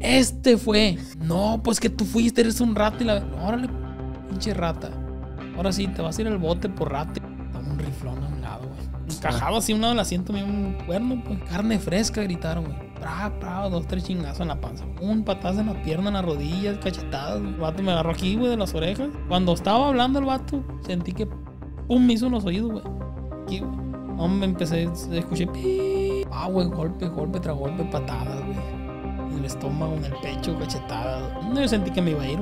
Este fue. No, pues que tú fuiste, eres un rato y la. Órale, pinche rata. Ahora sí, te vas a ir al bote por rato Dame un riflón a un lado, güey. Encajado así uno un lado del asiento, un cuerno, pues. Carne fresca, gritaron, güey. bra dos, tres chingazos en la panza. Un patazo en la pierna, en las rodillas, cachetadas. El vato me agarró aquí, güey, de las orejas. Cuando estaba hablando el vato, sentí que pum, me hizo en los oídos, güey. Aquí, güey. Hombre, empecé, escuché. Ah, güey, golpe, golpe tras golpe, patadas, güey el estómago, en el pecho, cachetada. No, yo sentí que me iba a ir,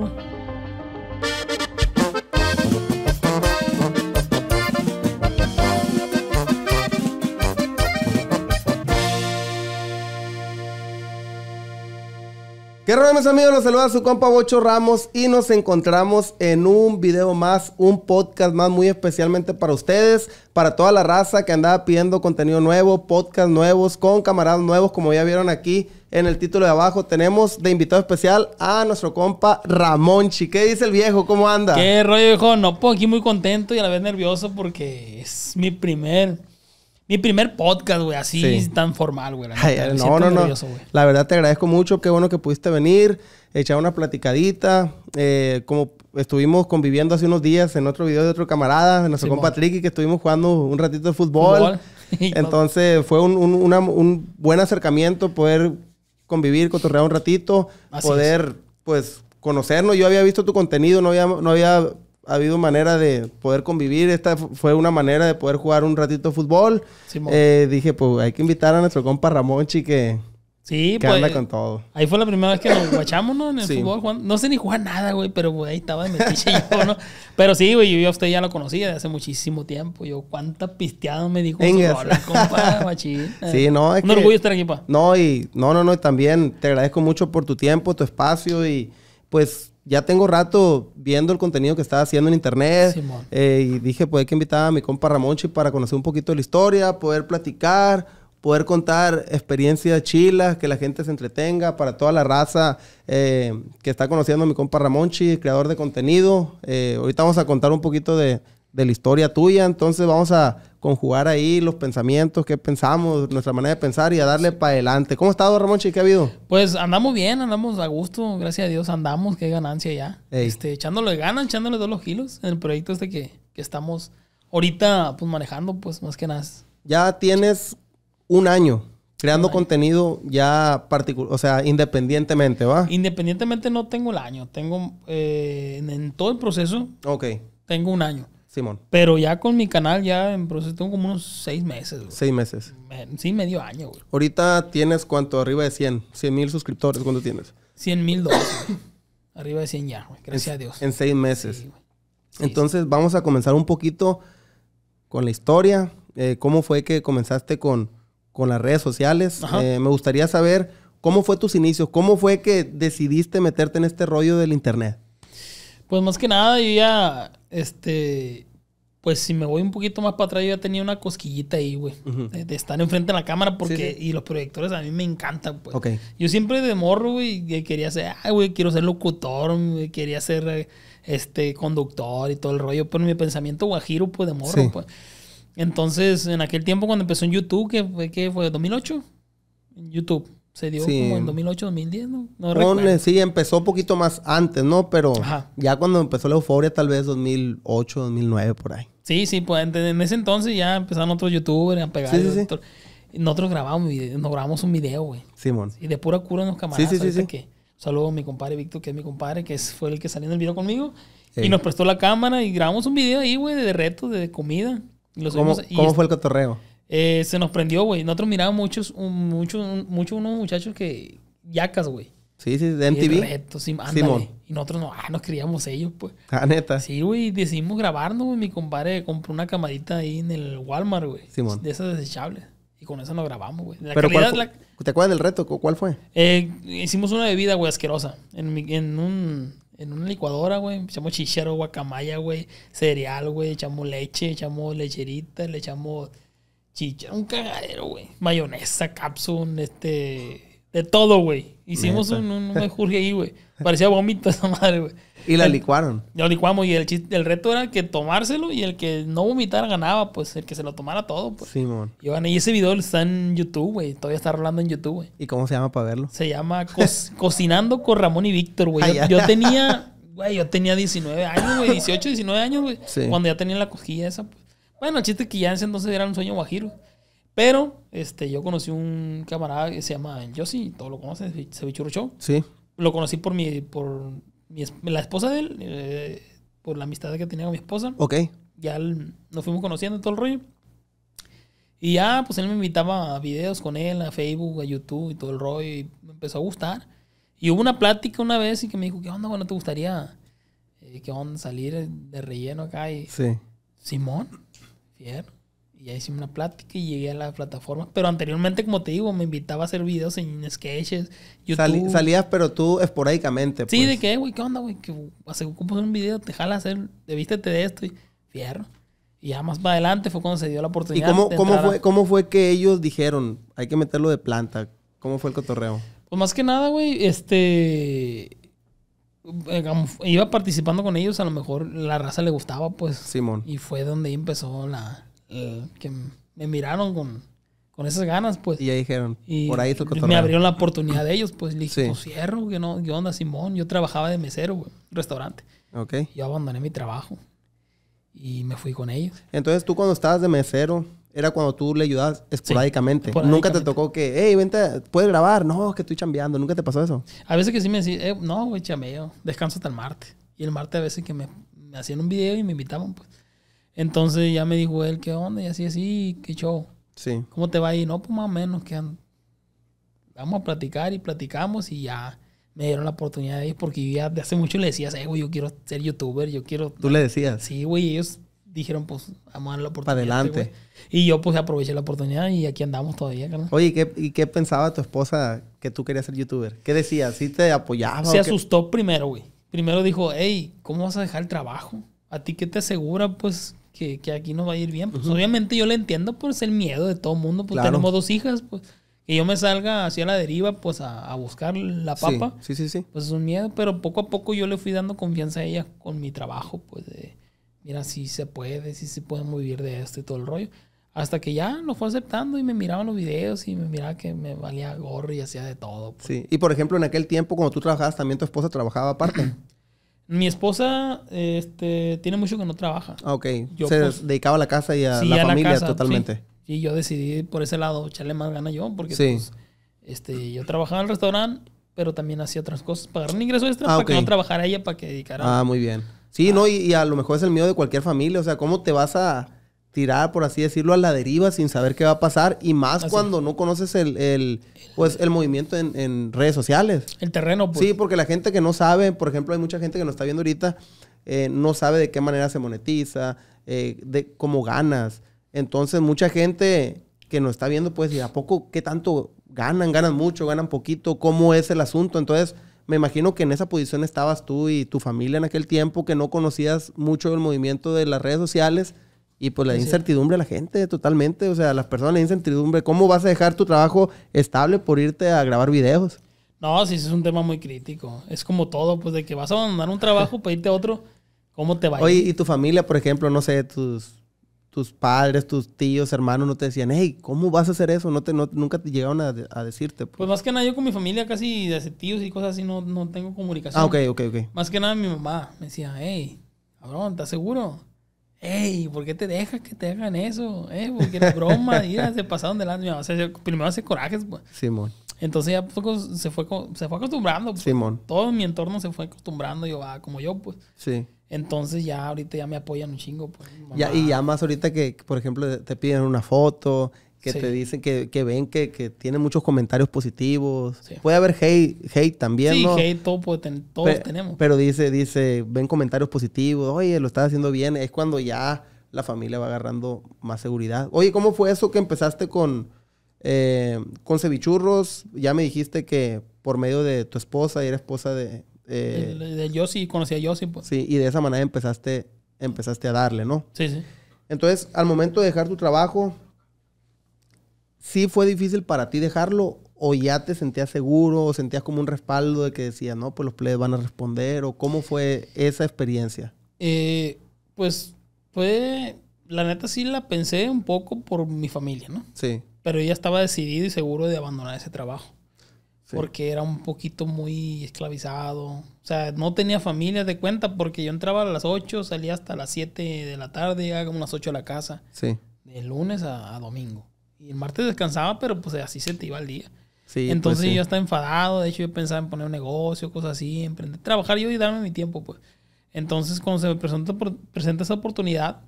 ¿Qué rollo, mis amigos? Los saluda su compa Bocho Ramos y nos encontramos en un video más, un podcast más muy especialmente para ustedes, para toda la raza que andaba pidiendo contenido nuevo, podcast nuevos, con camaradas nuevos, como ya vieron aquí en el título de abajo. Tenemos de invitado especial a nuestro compa Ramonchi. ¿Qué dice el viejo? ¿Cómo anda? ¿Qué rollo, viejo? No, pues aquí muy contento y a la vez nervioso porque es mi primer mi primer podcast, güey, así tan formal, güey. No, no, no. la verdad te agradezco mucho, qué bueno que pudiste venir, echar una platicadita, eh, como estuvimos conviviendo hace unos días en otro video de otro camarada, de nuestro Patrick compa que estuvimos jugando un ratito de fútbol. Entonces fue un, buen acercamiento poder convivir, cotorrear un ratito, poder, pues, conocernos. Yo había visto tu contenido, no había, no había ha habido manera de poder convivir. Esta fue una manera de poder jugar un ratito de fútbol. Eh, dije, pues hay que invitar a nuestro compa Ramonchi que. Sí, que pues, anda con todo. Ahí fue la primera vez que nos guachamos, ¿no? En el fútbol. No sé ni jugar nada, güey, pero güey, ahí estaba de metiche yo, ¿no? Pero sí, güey, yo, a usted ya lo conocía de hace muchísimo tiempo. Yo, cuánta pisteada me dijo su compa, Sí, no, es Un que, orgullo estar aquí, pa. No, y no, no, no, también te agradezco mucho por tu tiempo, tu espacio y pues ya tengo rato viendo el contenido que estaba haciendo en internet. Eh, y dije, pues hay que invitar a mi compa Ramonchi para conocer un poquito de la historia, poder platicar, poder contar experiencias chilas, que la gente se entretenga, para toda la raza eh, que está conociendo a mi compa Ramonchi, creador de contenido. Eh, ahorita vamos a contar un poquito de la historia tuya, entonces vamos a conjugar ahí los pensamientos, qué pensamos, nuestra manera de pensar y a darle para adelante. ¿Cómo está, estado Ramón ¿Qué ha habido? Pues andamos bien, andamos a gusto, gracias a Dios andamos, qué ganancia ya. Este, echándole ganas, echándole dos los kilos en el proyecto este que, que estamos ahorita pues manejando, pues más que nada. Ya tienes un año creando contenido ya particular, o sea, independientemente, ¿va? Independientemente no tengo el año, tengo eh, en, todo el proceso. Ok. Tengo un año. Simón. Pero ya con mi canal, ya en proceso, tengo como unos seis meses. Güey. Seis meses. Sí, medio año, güey. Ahorita tienes cuánto, arriba de 100, 100 mil suscriptores, ¿cuánto tienes? 100 mil dólares. arriba de 100 ya, Gracias a Dios. En seis meses. Entonces vamos a comenzar un poquito con la historia. Eh, ¿Cómo fue que comenzaste con, con las redes sociales? Eh, me gustaría saber cómo fue tus inicios, cómo fue que decidiste meterte en este rollo del Internet. Pues más que nada, yo ya, este, pues si me voy un poquito más para atrás, yo ya tenía una cosquillita ahí, güey. de, estar enfrente de la cámara porque, y los proyectores a mí me encantan, pues. Yo siempre de morro, güey, quería ser, ay, güey, quiero ser locutor, quería ser, este, conductor y todo el rollo, pero mi pensamiento guajiro, pues, de morro, pues. Entonces, en aquel tiempo cuando empezó en YouTube, que fue, ¿qué fue? ¿2008? En YouTube. Se dio como en 2008, 2010, ¿no? No Sí, empezó un poquito más antes, ¿no? Pero ya cuando empezó la euforia, tal vez 2008, 2009, por ahí. Sí, sí, pues en ese entonces ya empezaron otros youtubers a pegar. Sí, sí, Nosotros grabamos, grabamos un video, güey. Simón. Y de pura cura nos camaradas. Sí, sí, sí, que... Saludos a mi compadre Víctor, que es mi compadre, que fue el que salió en el video conmigo. Y nos prestó la cámara y grabamos un video ahí, güey, de retos, de comida. ¿Cómo, ¿cómo fue el cotorreo? Eh, se nos prendió, güey. Nosotros mirábamos muchos, muchos, muchos unos muchachos que. Yacas, güey. Sí, sí, de MTV. Simón. Y nosotros no, ah, nos criamos ellos, pues. Ah, neta. Sí, güey, decidimos grabarnos, güey. Mi compadre compró una camarita ahí en el Walmart, güey. De esas desechables. Y con eso nos grabamos, güey. Pero ¿Te acuerdas del reto? ¿Cuál fue? Eh, hicimos una bebida, güey, asquerosa. En, mi, en, un, en una licuadora, güey. Echamos chichero, guacamaya, güey. Cereal, güey. Echamos leche, echamos lecherita, le echamos chicha, un cagadero, güey. Mayonesa, capsun, este. De todo, güey. Hicimos un, un, mejurje ahí, güey. Parecía vómito esa madre, güey. Y la licuaron. La licuamos y el, el reto era que tomárselo y el que no vomitara ganaba, pues el que se lo tomara todo, pues. Sí, Sí, y bueno, y ese video está en YouTube, güey. Todavía está rolando en YouTube, güey. ¿Y cómo se llama para verlo? Se llama Cocinando con Ramón y Víctor, güey. Ah, yo, tenía, güey, yo tenía 19 años, güey. 18, 19 años, güey. Cuando ya tenía la cosquilla esa, pues. Bueno, el chiste que ya en ese entonces era un sueño guajiro. Pero este, yo conocí un camarada que se llama el Yossi, todo lo conoces, Cevichurro Show. Sí. Lo conocí por mi, por la esposa de él, eh, por la amistad que tenía con mi esposa. Ok. Ya nos fuimos conociendo todo el rollo. Y ya, pues él me invitaba a videos con él, a Facebook, a YouTube y todo el rollo, y me empezó a gustar. Y hubo una plática una vez y que me dijo, ¿qué onda, bueno, te gustaría, que eh, qué onda, salir de relleno acá? Y, sí. Simón, Fierro. Y ya hicimos una plática y llegué a la plataforma. Pero anteriormente, como te digo, me invitaba a hacer videos en sketches, YouTube. salías, pero tú esporádicamente. Sí, de pues. qué, güey, qué onda, güey, que hace un video, te jala hacer, debístete de esto y fierro. Y ya más para adelante fue cuando se dio la oportunidad. ¿Y cómo, cómo, fue, cómo fue que ellos dijeron, hay que meterlo de planta? ¿Cómo fue el cotorreo? Pues más que nada, güey, este iba participando con ellos, a lo mejor la raza le gustaba, pues. Simón. Y fue donde empezó la. que me miraron con, con esas ganas, pues. Y ya dijeron, y por ahí Me abrieron la oportunidad de ellos, pues. Le dije, pues, cierro, ¿qué, no? ¿qué onda, Simón? Yo trabajaba de mesero, güey, restaurante. Ok. Yo abandoné mi trabajo y me fui con ellos. Entonces tú cuando estabas de mesero, era cuando tú le ayudabas esporádicamente. Nunca te tocó que, hey, vente, puedes grabar. No, que estoy chambeando. Nunca te pasó eso. A veces que sí me decía eh, no, güey, chambeo. Descanso hasta el martes. Y el martes a veces que me, me, hacían un video y me invitaban, pues. Entonces ya me dijo él, ¿qué onda? Y así, así, qué show. Sí. ¿Cómo te va ahí? No, pues más o menos, que vamos a platicar y platicamos y ya me dieron la oportunidad de ir porque ya de hace mucho le decía, hey eh, güey, yo quiero ser youtuber, yo quiero... ¿Tú le decías? Sí, güey, ellos dijeron, pues, vamos a dar la oportunidad. adelante. Este y yo, pues, aproveché la oportunidad y aquí andamos todavía, Oye, ¿y qué, qué pensaba tu esposa que tú querías ser youtuber? ¿Qué decía? ¿Sí te apoyaba? Se asustó primero, güey. Primero dijo, hey, ¿cómo vas a dejar el trabajo? ¿A ti qué te asegura, pues, que, que aquí nos va a ir bien? Pues, obviamente yo le entiendo, pues, el miedo de todo el mundo. Pues, tenemos dos hijas, pues. Que yo me salga hacia la deriva, pues, a, buscar la papa. Sí, sí, sí, sí, Pues es un miedo, pero poco a poco yo le fui dando confianza a ella con mi trabajo, pues, de mira, sí se puede, si se puede vivir de esto y todo el rollo. Hasta que ya lo fue aceptando y me miraba los videos y me miraba que me valía gorro y hacía de todo. Pues. Sí, y por ejemplo, en aquel tiempo cuando tú trabajabas, también tu esposa trabajaba aparte. Mi esposa este, tiene mucho que no trabaja. Ah, ok. Yo, Se pues, dedicaba a la casa y a la familia totalmente. Sí. Y yo decidí por ese lado echarle más gana yo, porque pues, este, yo trabajaba en el restaurante, pero también hacía otras cosas, pagar un ingreso extra ah, para que no trabajara ella, para que dedicara. Ah, muy bien. Sí, ¿no? Ah. Y, a lo mejor es el miedo de cualquier familia. O sea, ¿cómo te vas a tirar, por así decirlo, a la deriva sin saber qué va a pasar? Y más cuando no conoces el, pues, el movimiento en, redes sociales. El terreno, pues. Sí, porque la gente que no sabe, por ejemplo, hay mucha gente que nos está viendo ahorita, eh, no sabe de qué manera se monetiza, eh, de cómo ganas. Entonces, mucha gente que nos está viendo puede decir, ¿a poco qué tanto ganan? ¿Ganan mucho? ¿Ganan poquito? ¿Cómo es el asunto? Entonces me imagino que en esa posición estabas tú y tu familia en aquel tiempo, que no conocías mucho el movimiento de las redes sociales y pues la incertidumbre a la gente totalmente, o sea, a las personas la incertidumbre, ¿cómo vas a dejar tu trabajo estable por irte a grabar videos? No, sí, es un tema muy crítico. Es como todo, pues de que vas a abandonar un trabajo para irte a otro, ¿cómo te va? Oye, ¿y tu familia, por ejemplo, no sé, tus tus padres, tus tíos, hermanos no te decían, hey, ¿cómo vas a hacer eso? No te, no, nunca te llegaron a, decirte. Pues. pues. más que nada yo con mi familia casi de tíos y cosas así no, no tengo comunicación. Ah, ok, ok, ok. Más que nada mi mamá me decía, hey, cabrón, ¿estás seguro? Hey, ¿por qué te dejas que te hagan eso? Eh, porque era broma, mira, se pasaron de año. O sea, primero hace corajes, pues. Simón. Entonces ya poco se fue, se fue acostumbrando. Pues. Simón. Todo mi entorno se fue acostumbrando, yo, va, ah, como yo, pues. Sí. Entonces ya ahorita ya me apoyan un chingo. Pues, ya, y ya más ahorita que, por ejemplo, te piden una foto, que te dicen que, ven que, que tiene muchos comentarios positivos. Puede haber hate, hate también, sí, hate todo, todos tenemos. Pero dice, dice, ven comentarios positivos, oye, lo estás haciendo bien. Es cuando ya la familia va agarrando más seguridad. Oye, ¿cómo fue eso que empezaste con, eh, con cevichurros? Ya me dijiste que por medio de tu esposa, y era esposa de eh, sí conocía a Yossi. Pues. Sí, y de esa manera empezaste, empezaste a darle, ¿no? Sí, sí. Entonces, al momento de dejar tu trabajo, ¿sí fue difícil para ti dejarlo o ya te sentías seguro o sentías como un respaldo de que decía no, pues los plebes van a responder o cómo fue esa experiencia? Eh, pues fue, la neta sí la pensé un poco por mi familia, ¿no? Sí. Pero ya estaba decidido y seguro de abandonar ese trabajo. Porque era un poquito muy esclavizado. O sea, no tenía familia de cuenta porque yo entraba a las 8, salía hasta las 7 de la tarde, llegaba como a las 8 a la casa. Sí. De lunes a, domingo. Y el martes descansaba, pero pues así se te iba el día. Sí, pues Entonces yo estaba enfadado, de hecho yo pensaba en poner un negocio, cosas así, emprender, trabajar yo y darme mi tiempo, pues. Entonces cuando se me presenta, esa oportunidad,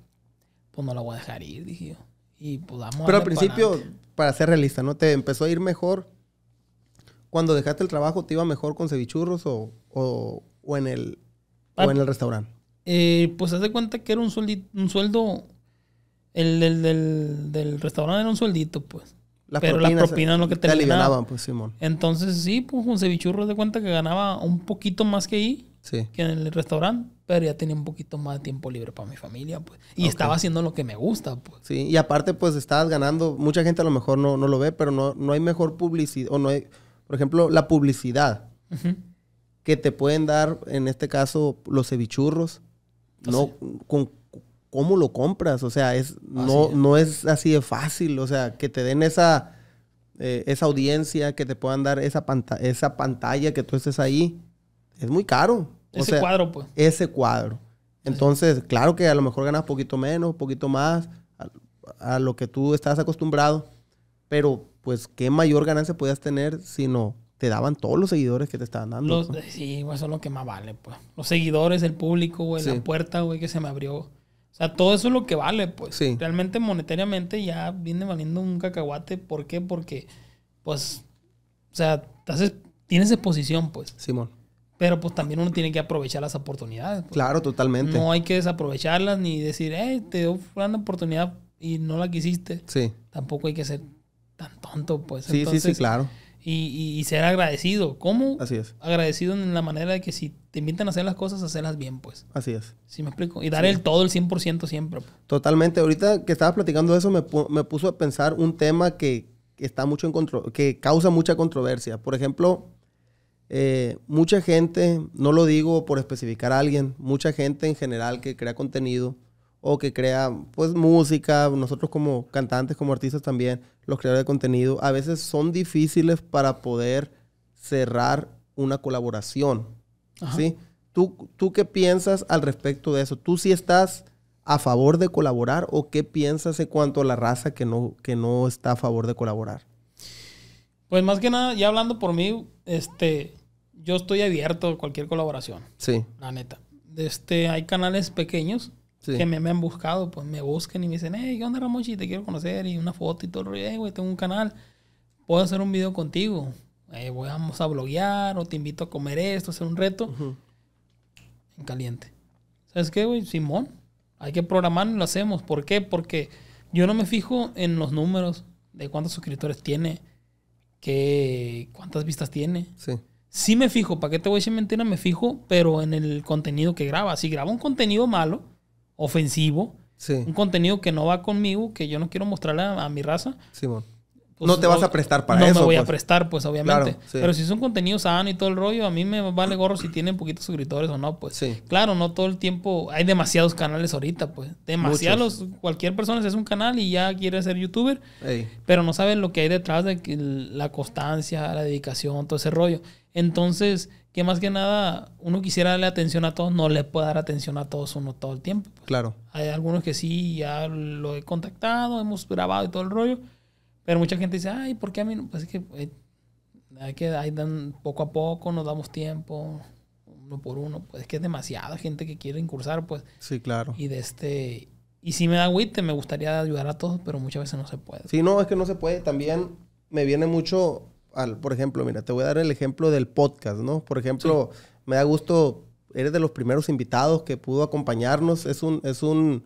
pues no la voy a dejar ir, dije yo. Y pues vamos Pero al principio, para ser realista, ¿no? Te empezó a ir mejor cuando dejaste el trabajo, ¿te iba mejor con cevichurros o, en, el, ah, en el restaurante? Eh, pues haz de cuenta que era un, un sueldo. El, del, restaurante era un sueldito, pues. Pero las propinas no que te alivianaban, pues, Simón. Entonces, sí, pues con cevichurros de cuenta que ganaba un poquito más que ahí. que en el restaurante, pero ya tenía un poquito más de tiempo libre para mi familia, pues. Y estaba haciendo lo que me gusta, pues. Sí, y aparte, pues, estabas ganando, mucha gente a lo mejor no, no lo ve, pero no, no hay mejor publicidad, o no hay, por ejemplo, la publicidad que te pueden dar, en este caso, los cevichurros, no con cómo lo compras, o sea, es, no, es. no es así de fácil, o sea, que te den esa, eh, esa audiencia, que te puedan dar esa, esa pantalla que tú estés ahí, es muy caro. ese cuadro, pues. Ese cuadro. Entonces, claro que a lo mejor ganas poquito menos, poquito más, a, lo que tú estás acostumbrado, pero pues qué mayor ganancia podías tener ...si no... te daban todos los seguidores que te estaban dando. Los, pues? Sí, eso es lo que más vale, pues. Los seguidores, el público, güey, la puerta, güey, que se me abrió. O sea, todo eso es lo que vale, pues. Realmente monetariamente ya viene valiendo un cacahuate. ¿Por qué? Porque, pues, o sea, tienes exposición, pues. Simón. Pero pues también uno tiene que aprovechar las oportunidades. Pues. Claro, totalmente. No hay que desaprovecharlas ni decir, eh, te dio una oportunidad y no la quisiste. Sí. Tampoco hay que ser tan tonto, pues. Sí, sí, sí, claro. Y, y, ser agradecido. ¿Cómo? Así es. Agradecido en la manera de que si te invitan a hacer las cosas, hacerlas bien, pues. Así es. ¿Sí me explico? Y dar el todo, el 100% siempre. Pues. Totalmente. Ahorita que estabas platicando de eso, me, puso a pensar un tema que está mucho en control que causa mucha controversia. Por ejemplo, eh, mucha gente, no lo digo por especificar a alguien, mucha gente en general que crea contenido o que crea, pues, música, nosotros como cantantes, como artistas también, los creadores de contenido, a veces son difíciles para poder cerrar una colaboración. ¿Sí? ¿Tú, ¿Tú qué piensas al respecto de eso? ¿Tú sí estás a favor de colaborar o qué piensas en cuanto a la raza que no, que no está a favor de colaborar? Pues más que nada, ya hablando por mí, este, yo estoy abierto a cualquier colaboración. Sí. La neta. Este, hay canales pequeños que me, me, han buscado, pues me buscan y me dicen, hey, ¿qué onda Ramonchi? Te quiero conocer y una foto y todo el rollo, güey, tengo un canal, puedo hacer un video contigo, eh, vamos a bloguear o te invito a comer esto, hacer un reto en caliente. ¿Sabes qué, güey? Simón, hay que programar y lo hacemos. ¿Por qué? Porque yo no me fijo en los números de cuántos suscriptores tiene, que, cuántas vistas tiene. Sí. Sí me fijo, ¿para qué te voy a decir mentira? Me fijo, pero en el contenido que graba. Si graba un contenido malo, ofensivo, un contenido que no va conmigo, que yo no quiero mostrarle a, mi raza. Simón. Pues, no te vas a prestar para eso. No me voy a pues. prestar, pues, obviamente. Pero si es un contenido sano y todo el rollo, a mí me vale gorro si tienen poquitos suscriptores o no, pues. Claro, no todo el tiempo. Hay demasiados canales ahorita, pues. Demasiados. Cualquier persona se hace un canal y ya quiere ser youtuber. Pero no sabe lo que hay detrás de la constancia, la dedicación, todo ese rollo. Entonces, que más que nada uno quisiera darle atención a todos, no le puede dar atención a todos uno todo el tiempo. Pues. Claro. Hay algunos que sí, ya lo he contactado, hemos grabado y todo el rollo, pero mucha gente dice, ay, ¿por qué a mí no? Pues es que eh, hay que, hay poco a poco, nos damos tiempo, uno por uno, pues es que es demasiada gente que quiere incursar, pues. Sí, claro. Y de este, y si me da agüite, me gustaría ayudar a todos, pero muchas veces no se puede. Sí, no, es que no se puede. También me viene mucho por ejemplo, mira, te voy a dar el ejemplo del podcast, ¿no? Por ejemplo, me da gusto, eres de los primeros invitados que pudo acompañarnos. Es un, es un,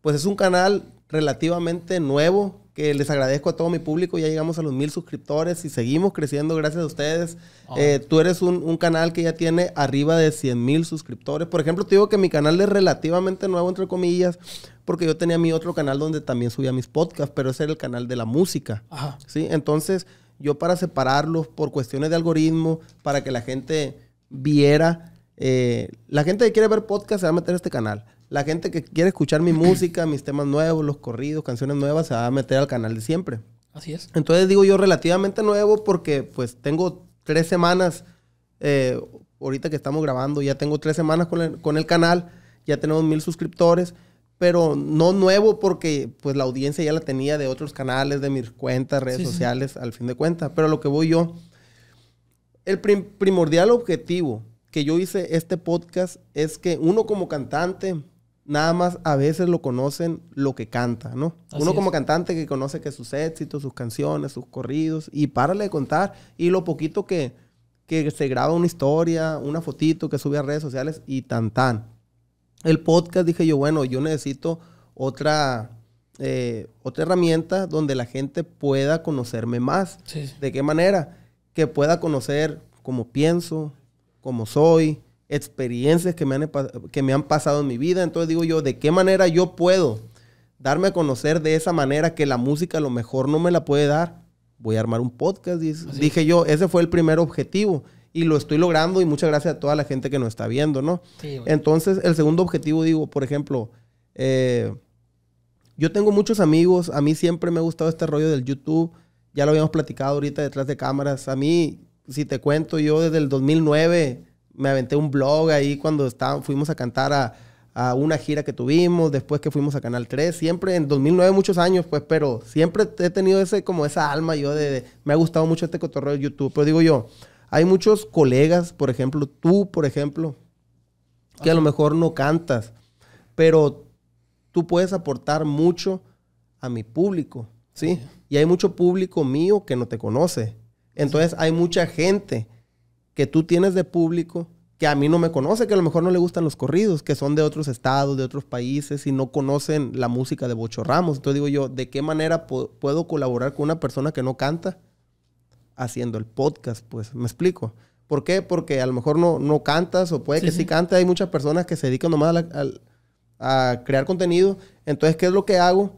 pues es un canal relativamente nuevo que les agradezco a todo mi público. Ya llegamos a los mil suscriptores y seguimos creciendo gracias a ustedes. Ah. Eh, tú eres un, un, canal que ya tiene arriba de 100 mil suscriptores. Por ejemplo, te digo que mi canal es relativamente nuevo, entre comillas, porque yo tenía mi otro canal donde también subía mis podcasts, pero ese era el canal de la música. Ajá. ¿sí? Entonces, yo para separarlos por cuestiones de algoritmo, para que la gente viera. Eh, la gente que quiere ver podcast se va a meter a este canal. La gente que quiere escuchar mi música, mis temas nuevos, los corridos, canciones nuevas, se va a meter al canal de siempre. Así es. Entonces digo yo relativamente nuevo porque pues tengo tres semanas, eh, ahorita que estamos grabando, ya tengo tres semanas con el, con el canal, ya tenemos mil suscriptores pero no nuevo porque pues la audiencia ya la tenía de otros canales, de mis cuentas, redes sociales, al fin de cuentas. Pero lo que voy yo, el primordial objetivo que yo hice este podcast es que uno como cantante, nada más a veces lo conocen lo que canta, ¿no? uno como cantante que conoce que sus éxitos, sus canciones, sus corridos, y párale de contar, y lo poquito que, que se graba una historia, una fotito que sube a redes sociales y tan tan el podcast, dije yo, bueno, yo necesito otra, eh, otra herramienta donde la gente pueda conocerme más. ¿De qué manera? Que pueda conocer cómo pienso, cómo soy, experiencias que me, han, que me han pasado en mi vida. Entonces digo yo, ¿de qué manera yo puedo darme a conocer de esa manera que la música a lo mejor no me la puede dar? Voy a armar un podcast. Dije yo, ese fue el primer objetivo y lo estoy logrando y muchas gracias a toda la gente que nos está viendo, ¿no? Sí, Entonces, el segundo objetivo, digo, por ejemplo, eh, yo tengo muchos amigos, a mí siempre me ha gustado este rollo del YouTube, ya lo habíamos platicado ahorita detrás de cámaras, a mí, si te cuento, yo desde el 2009 me aventé un blog ahí cuando fuimos a cantar a, una gira que tuvimos, después que fuimos a Canal 3, siempre en 2009 muchos años, pues, pero siempre he tenido ese, como esa alma yo de, me ha gustado mucho este cotorreo del YouTube, pero digo yo, hay muchos colegas, por ejemplo, tú, por ejemplo, que a lo mejor no cantas, pero tú puedes aportar mucho a mi público, ¿sí? Y hay mucho público mío que no te conoce. Entonces hay mucha gente que tú tienes de público que a mí no me conoce, que a lo mejor no le gustan los corridos, que son de otros estados, de otros países y no conocen la música de Bocho Ramos. Entonces digo yo, ¿de qué manera puedo colaborar con una persona que no canta? haciendo el podcast, pues, ¿me explico? ¿Por qué? Porque a lo mejor no, no cantas o puede que sí, cante. cantes. Hay muchas personas que se dedican nomás a, crear contenido. Entonces, ¿qué es lo que hago?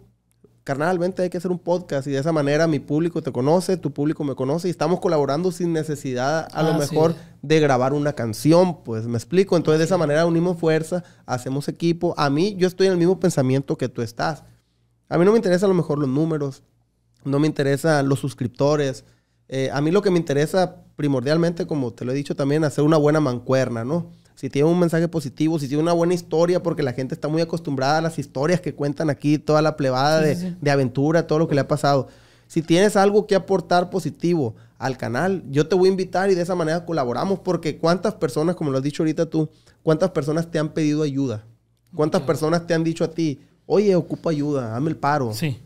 Carnalmente hay que hacer un podcast y de esa manera mi público te conoce, tu público me conoce y estamos colaborando sin necesidad a lo ah, mejor de grabar una canción, pues me explico. Entonces de esa manera unimos fuerza, hacemos equipo. A mí yo estoy en el mismo pensamiento que tú estás. A mí no me interesan a lo mejor los números, no me interesan los suscriptores, eh, a mí lo que me interesa primordialmente, como te lo he dicho también, hacer una buena mancuerna, ¿no? Si tiene un mensaje positivo, si tiene una buena historia, porque la gente está muy acostumbrada a las historias que cuentan aquí, toda la plebada de, aventura, todo lo que le ha pasado. Si tienes algo que aportar positivo al canal, yo te voy a invitar y de esa manera colaboramos, porque cuántas personas, como lo has dicho ahorita tú, cuántas personas te han pedido ayuda, cuántas personas te han dicho a ti, oye, ocupo ayuda, dame el paro. Sí.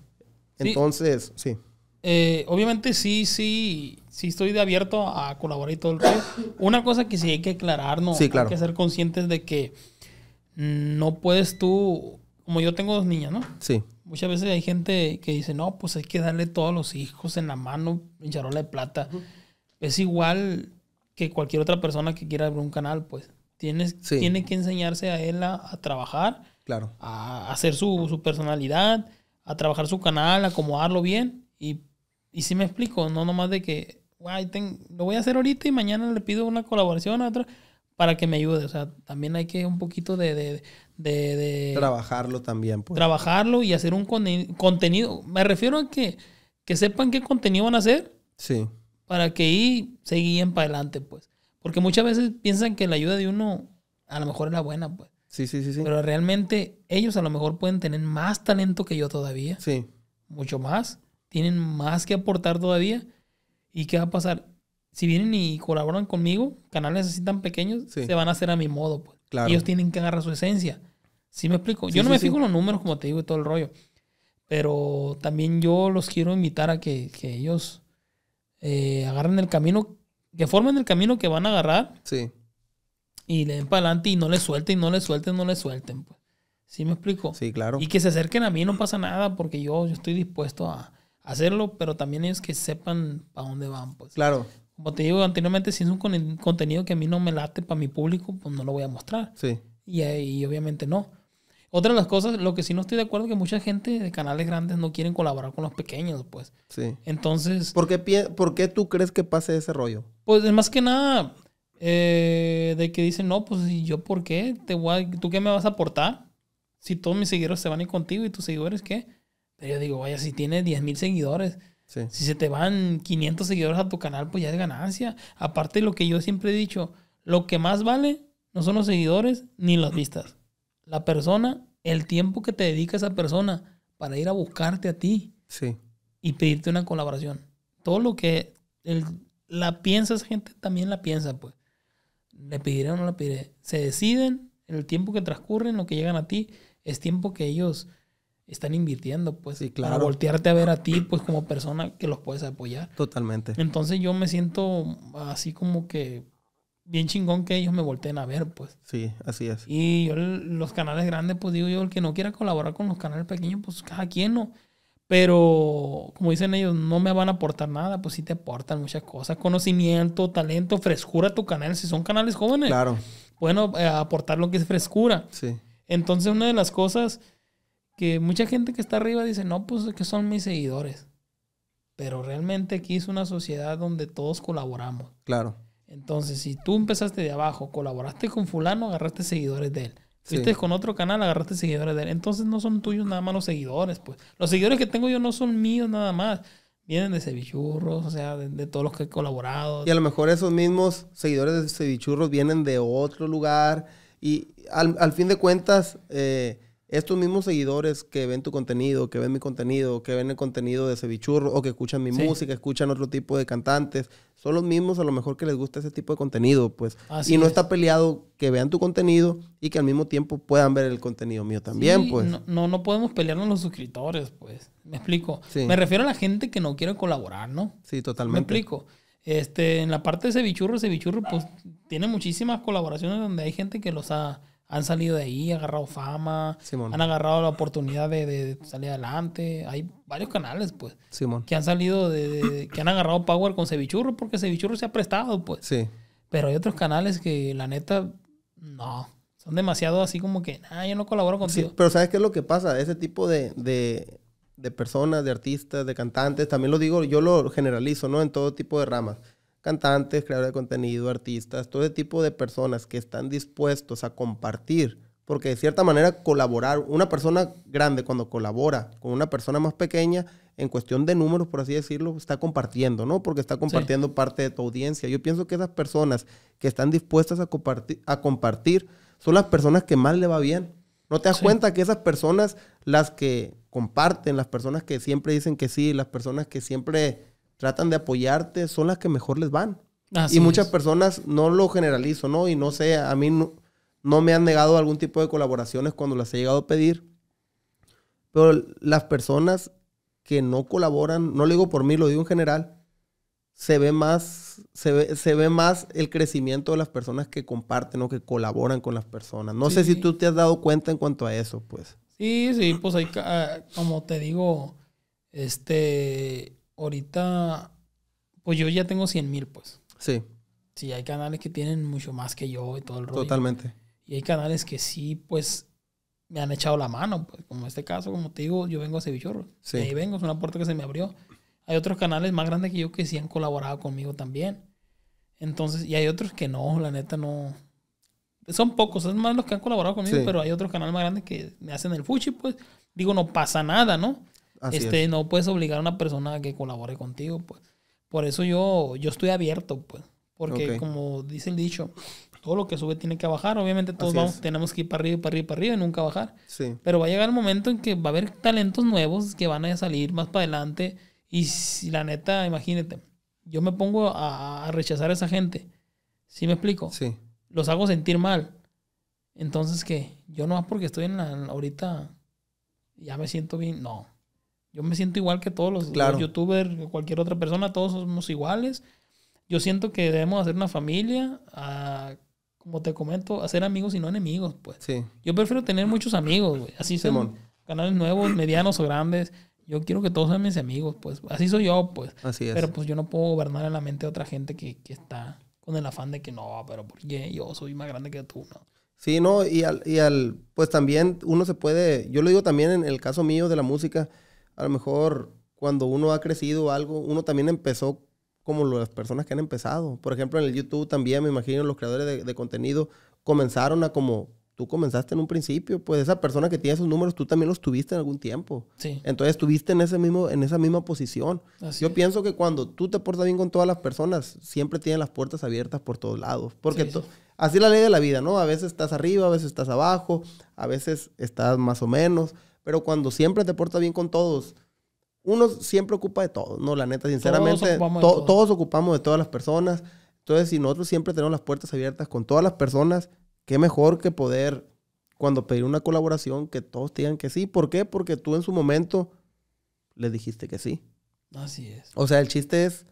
Entonces, sí. Eh, obviamente sí, sí, sí estoy de abierto a colaborar y todo el resto. Una cosa que sí hay que aclararnos, hay que ser conscientes de que no puedes tú, como yo tengo dos niñas, ¿no? Sí. Muchas veces hay gente que dice, no, pues hay que darle todos los hijos en la mano, en de plata. Es igual que cualquier otra persona que quiera abrir un canal, pues. Tienes, Tiene que enseñarse a él a, trabajar, claro. a hacer su, su personalidad, a trabajar su canal, a acomodarlo bien y y si me explico, no nomás de que, lo voy a hacer ahorita y mañana le pido una colaboración a otra para que me ayude. O sea, también hay que un poquito de... trabajarlo también. Pues. Trabajarlo y hacer un contenido. Me refiero a que, sepan qué contenido van a hacer. Sí. Para que ahí se para adelante, pues. Porque muchas veces piensan que la ayuda de uno a lo mejor es la buena, pues. Sí, sí, sí, sí. Pero realmente ellos a lo mejor pueden tener más talento que yo todavía. Sí. Mucho más tienen más que aportar todavía. ¿Y qué va a pasar? Si vienen y colaboran conmigo, canales así tan pequeños, se van a hacer a mi modo. Pues. Ellos tienen que agarrar su esencia. ¿Sí me explico? yo no me fijo en los números, como te digo, y todo el rollo. Pero también yo los quiero invitar a que, ellos eh, agarren el camino, que formen el camino que van a agarrar. Sí. Y le den para adelante y no le suelten, no le suelten, no le suelten. Pues. ¿Sí me explico? Sí, claro. Y que se acerquen a mí, no pasa nada, porque yo estoy dispuesto a, hacerlo, pero también ellos que sepan para dónde van, pues. Claro. Como te digo anteriormente, si es un contenido que a mí no me late para mi público, pues no lo voy a mostrar. Sí. Y, eh, y obviamente no. Otra de las cosas, lo que sí no estoy de acuerdo que mucha gente de canales grandes no quieren colaborar con los pequeños, pues. Sí. Entonces. ¿Por qué, por tú crees que pase ese rollo? Pues es más que nada eh, de que dicen, no, pues ¿y yo por qué? Te voy ¿Tú qué me vas a aportar? Si todos mis seguidores se van a ir contigo y tus seguidores qué yo digo, vaya, si tiene 10 mil seguidores, si se te van 500 seguidores a tu canal, pues ya es ganancia. Aparte, de lo que yo siempre he dicho, lo que más vale no son los seguidores ni las vistas. La persona, el tiempo que te dedica esa persona para ir a buscarte a ti y pedirte una colaboración. Todo lo que el, la esa gente también la piensa, pues. Le pediré o no le pediré. Se deciden, en el tiempo que transcurren, lo que llegan a ti, es tiempo que ellos están invirtiendo, pues, claro. para voltearte a ver a ti, pues, como persona que los puedes apoyar. Totalmente. Entonces yo me siento así como que bien chingón que ellos me volteen a ver, pues. Sí, así es. Y yo los canales grandes, pues digo yo, el que no quiera colaborar con los canales pequeños, pues cada quien no. Pero, como dicen ellos, no me van a aportar nada, pues sí te aportan muchas cosas. Conocimiento, talento, frescura a tu canal. Si son canales jóvenes, claro. bueno, eh, aportar lo que es frescura. Sí. Entonces, una de las cosas que mucha gente que está arriba dice, no, pues que son mis seguidores. Pero realmente aquí es una sociedad donde todos colaboramos. Claro. Entonces, si tú empezaste de abajo, colaboraste con fulano, agarraste seguidores de él. Si estás con otro canal, agarraste seguidores de él. Entonces no son tuyos nada más los seguidores, pues. Los seguidores que tengo yo no son míos nada más. Vienen de Cevichurros, o sea, de, todos los que he colaborado. Y a lo mejor esos mismos seguidores de Cevichurros vienen de otro lugar. Y al, fin de cuentas, eh, estos mismos seguidores que ven tu contenido, que ven mi contenido, que ven el contenido de Cevichurro o que escuchan mi música, escuchan otro tipo de cantantes, son los mismos a lo mejor que les gusta ese tipo de contenido, pues. Así y no está peleado que vean tu contenido y que al mismo tiempo puedan ver el contenido mío también, pues. No, no, podemos pelearnos los suscriptores, pues. Me explico. Me refiero a la gente que no quiere colaborar, ¿no? Sí, totalmente. Me explico. Este, en la parte de Cevichurro, Cevichurro, pues, tiene muchísimas colaboraciones donde hay gente que los ha han salido de ahí, han agarrado fama, han agarrado la oportunidad de, de, salir adelante. Hay varios canales, pues, que han salido de, que han agarrado power con Cevichurro porque Cevichurro se ha prestado, pues. Sí. Pero hay otros canales que, la neta, no. Son demasiado así como que, ah, yo no colaboro contigo. Sí, pero ¿sabes qué es lo que pasa? Ese tipo de, de, de personas, de artistas, de cantantes, también lo digo, yo lo generalizo, ¿no? En todo tipo de ramas cantantes, creadores de contenido, artistas, todo tipo de personas que están dispuestos a compartir, porque de cierta manera colaborar, una persona grande cuando colabora con una persona más pequeña, en cuestión de números, por así decirlo, está compartiendo, ¿no? Porque está compartiendo parte de tu audiencia. Yo pienso que esas personas que están dispuestas a, compartir, a compartir son las personas que más le va bien. ¿No te das cuenta que esas personas, las que comparten, las personas que siempre dicen que sí, las personas que siempre tratan de apoyarte son las que mejor les van. y muchas personas, no lo generalizo, ¿no? Y no sé, a mí no, me han negado algún tipo de colaboraciones cuando las he llegado a pedir. Pero las personas que no colaboran, no lo digo por mí, lo digo en general, se ve más, se ve, se ve más el crecimiento de las personas que comparten o que colaboran con las personas. No sé si tú te has dado cuenta en cuanto a eso, pues. Sí, sí, pues ahí como te digo, este, ahorita, pues yo ya tengo 100 mil, pues. Sí. Sí, hay canales que tienen mucho más que yo y todo el rollo. Totalmente. Y hay canales que sí, pues, me han echado la mano, pues, como en este caso, como te digo, yo vengo a Cevichorro. Sí. ahí vengo, es una puerta que se me abrió. Hay otros canales más grandes que yo que sí han colaborado conmigo también. Entonces, y hay otros que no, la neta no. Son pocos, son más los que han colaborado conmigo, pero hay otros canales más grandes que me hacen el fuchi, pues. Digo, no pasa nada, ¿no? Este, no puedes obligar a una persona a que colabore contigo, pues. Por eso yo, yo estoy abierto, pues. Porque como dice el dicho, todo lo que sube tiene que bajar. Obviamente todos vamos, tenemos que ir para arriba, para arriba, para arriba y nunca bajar. Pero va a llegar el momento en que va a haber talentos nuevos que van a salir más para adelante. Y la neta, imagínate, yo me pongo a, rechazar a esa gente. ¿Sí me explico? Sí. Los hago sentir mal. Entonces, que Yo no porque estoy en la, ahorita ya me siento bien. No. Yo me siento igual que todos los, claro. youtubers, cualquier otra persona, todos somos iguales. Yo siento que debemos hacer una familia, como te comento, hacer amigos y no enemigos, pues. Yo prefiero tener muchos amigos, güey. Así son canales nuevos, medianos o grandes. Yo quiero que todos sean mis amigos, pues. Así soy yo, pues. Así es. Pero pues yo no puedo gobernar en la mente de otra gente que, que está con el afán de que no, pero porque yo soy más grande que tú, ¿no? Sí, no, y al, y al, pues también uno se puede, yo lo digo también en el caso mío de la música, a lo mejor cuando uno ha crecido algo, uno también empezó como las personas que han empezado. Por ejemplo, en el YouTube también, me imagino, los creadores de, contenido comenzaron a como tú comenzaste en un principio, pues esa persona que tiene esos números, tú también los tuviste en algún tiempo. Sí. Entonces estuviste en, ese mismo, en esa misma posición. Yo pienso que cuando tú te portas bien con todas las personas, siempre tienen las puertas abiertas por todos lados. Porque así es la ley de la vida, ¿no? A veces estás arriba, a veces estás abajo, a veces estás más o menos, pero cuando siempre te portas bien con todos, uno siempre ocupa de todo, ¿no? La neta, sinceramente, todos ocupamos, de todas las personas. Entonces, si nosotros siempre tenemos las puertas abiertas con todas las personas, qué mejor que poder, cuando pedir una colaboración, que todos digan que sí. ¿Por qué? Porque tú en su momento le dijiste que sí. Así es. O sea, el chiste es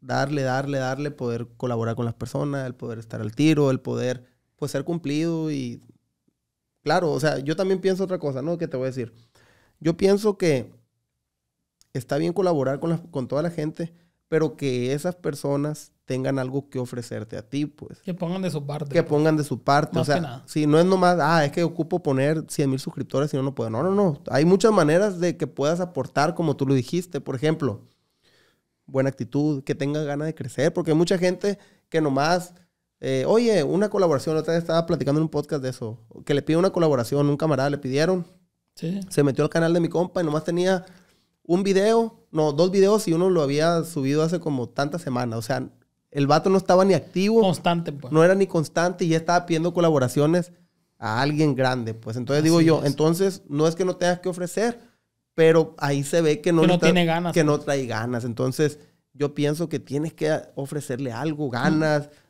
darle, darle, darle, poder colaborar con las personas, el poder estar al tiro, el poder, pues, ser cumplido y claro, o sea, yo también pienso otra cosa, ¿no? Que te voy a decir. Yo pienso que está bien colaborar con, toda la gente, pero que esas personas tengan algo que ofrecerte a ti, pues. Que pongan de su parte. Que pues. pongan de su parte. o sea, si no es nomás, ah, es que ocupo poner 100 mil suscriptores y no, no puedo. No, no, no. Hay muchas maneras de que puedas aportar, como tú lo dijiste. Por ejemplo, buena actitud, que tenga ganas de crecer, porque hay mucha gente que nomás eh, oye, una colaboración, otra vez estaba platicando en un podcast de eso, que le pide una colaboración, un camarada le pidieron. Sí. Se metió al canal de mi compa y nomás tenía un video, no, dos videos y uno lo había subido hace como tantas semanas. O sea, el vato no estaba ni activo. Constante, pues. No era ni constante y ya estaba pidiendo colaboraciones a alguien grande, pues. Entonces digo yo, entonces no es que no tengas que ofrecer, pero ahí se ve que no, Que no pues. trae ganas. Entonces yo pienso que tienes que ofrecerle algo, ganas. Mm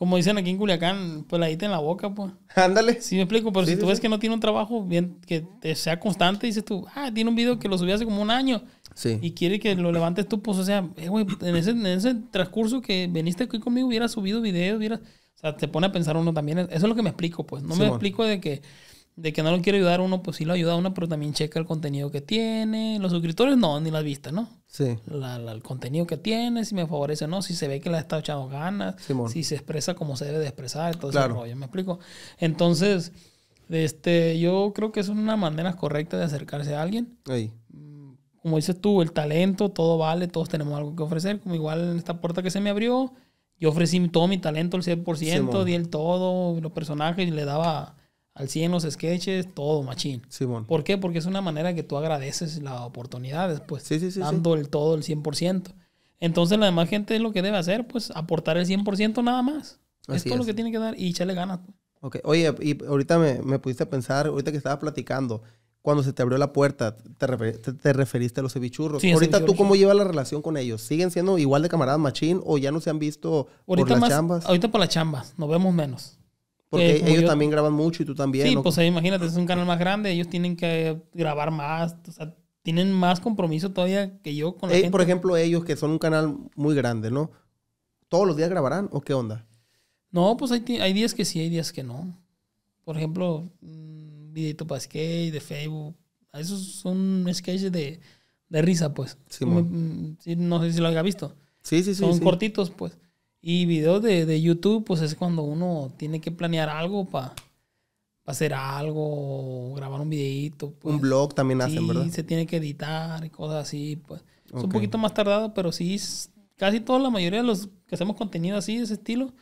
como dicen aquí en Culiacán, pues la dita en la boca, pues. Ándale. Sí, me explico, pero si tú ves que no tiene un trabajo bien, que sea constante, dices tú, ah, tiene un video que lo subí hace como un año. Sí. Y quiere que lo levantes tú, pues, o sea, eh, en ese, en ese transcurso que viniste aquí conmigo, hubiera subido videos, hubiera... O sea, te pone a pensar uno también. Eso es lo que me explico, pues. No me explico de que de que no lo quiere ayudar uno, pues sí lo ayuda a uno, pero también checa el contenido que tiene. Los suscriptores no, ni las vistas, ¿no? Sí. el contenido que tiene, si me favorece o no, si se ve que le está echando ganas, si se expresa como se debe de expresar, entonces claro. ¿me explico? Entonces, este, yo creo que es una manera correcta de acercarse a alguien. Ahí. Mm, como dices tú, el talento, todo vale, todos tenemos algo que ofrecer, como igual en esta puerta que se me abrió, yo ofrecí todo mi talento, el 100%, di el todo, los personajes, y le daba al 100 los sketches, todo machín. ¿Por qué? Porque es una manera que tú agradeces la oportunidad después, dando el todo, el 100%. Entonces la demás gente es lo que debe hacer, pues aportar el 100% nada más. es todo lo que tiene que dar y echarle ganas. Pues. Okay, oye, y ahorita me, pudiste pensar, ahorita que estaba platicando, cuando se te abrió la puerta, te, te, referiste a los cevichurros. ahorita tú cómo llevas la relación con ellos? ¿Siguen siendo igual de camaradas machín o ya no se han visto por las chambas? Ahorita por las chambas, nos vemos menos. Porque eh, ellos también graban mucho y tú también. Sí, pues imagínate, es un canal más grande, ellos tienen que grabar más, tienen más compromiso todavía que yo con la eh, Por ejemplo, ellos que son un canal muy grande, ¿no? ¿Todos los días grabarán o qué onda? No, pues hay, días que sí, hay días que no. Por ejemplo, un mm, videito para skate, de Facebook. Esos son sketches de, de risa, pues. Mm, mm, sí, no sé si lo haya visto. Sí, sí, sí. Son cortitos, pues. Y videos de, YouTube, pues es cuando uno tiene que planear algo para hacer algo, grabar un videito. Pues. Un blog también hacen, sí, se tiene que editar y cosas así, pues. Es un poquito más tardado, pero sí, casi toda la mayoría de los que hacemos contenido así, de ese estilo,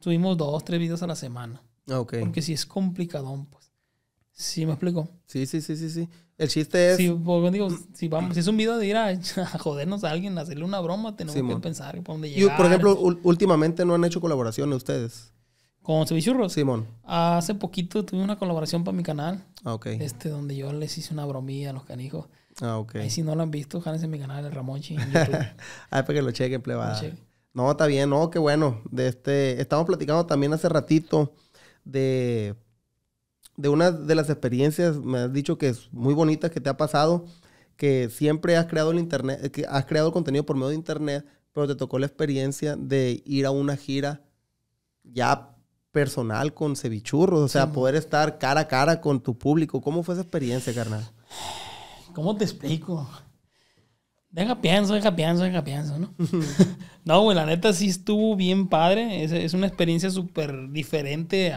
subimos dos, tres videos a la semana. Ok. Porque sí es complicadón, pues. Sí, me explico. Sí, sí, sí, sí, sí. El chiste es. Sí, pues, digo, si, es un video de ir a, jodernos a alguien, a hacerle una broma, tenemos que pensar por dónde llegar. Y, por ejemplo, últimamente no han hecho colaboraciones ustedes. ¿Con Cevichurros? Simón. Hace poquito tuve una colaboración para mi canal. Ah, ok. Este, donde yo les hice una bromilla a los canijos. Ah, ok. Ahí si no lo han visto, jálense en mi canal, el Ramochi en YouTube. ah, para pues que lo chequen, plebada. No, está bien. No, qué bueno. De este, estábamos platicando también hace ratito de de una de las experiencias, me has dicho que es muy bonita, que te ha pasado, que siempre has creado el internet, que has creado contenido por medio de internet, pero te tocó la experiencia de ir a una gira ya personal con cevichurros, o sea, poder estar cara a cara con tu público. ¿Cómo fue esa experiencia, carnal? ¿Cómo te explico? Deja pienso, deja pienso, deja pienso, ¿no? no, güey, la neta sí estuvo bien padre. Es, una experiencia súper diferente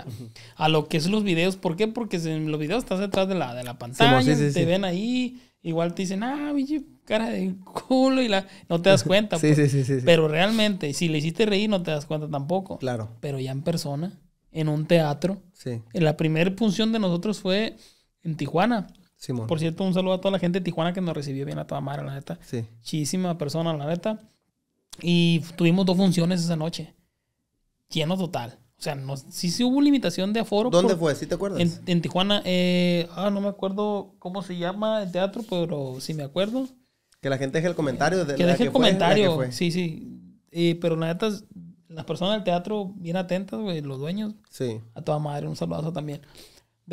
a, lo que son los videos. ¿Por qué? Porque en los videos estás detrás de la, de la pantalla, sí, te ven ahí, igual te dicen, ah, güey, cara de culo, y la, no te das cuenta. Pues. sí, sí, sí, sí. Pero realmente, si le hiciste reír, no te das cuenta tampoco. Claro. Pero ya en persona, en un teatro. Sí. la primera función de nosotros fue en Tijuana. Por cierto, un saludo a toda la gente de Tijuana que nos recibió bien a toda madre, la neta. Sí. Chísima persona, la neta. Y tuvimos dos funciones esa noche. Lleno total. O sea, no, sí, hubo limitación de aforo. ¿Dónde fue? ¿Sí te acuerdas? En, Tijuana. Eh, ah, no me acuerdo cómo se llama el teatro, pero sí me acuerdo. Que la gente deje el comentario. De que deje el comentario. sí, sí. Eh, pero la neta, las personas del teatro bien atentas, güey, los dueños. Sí. A toda madre, un saludazo también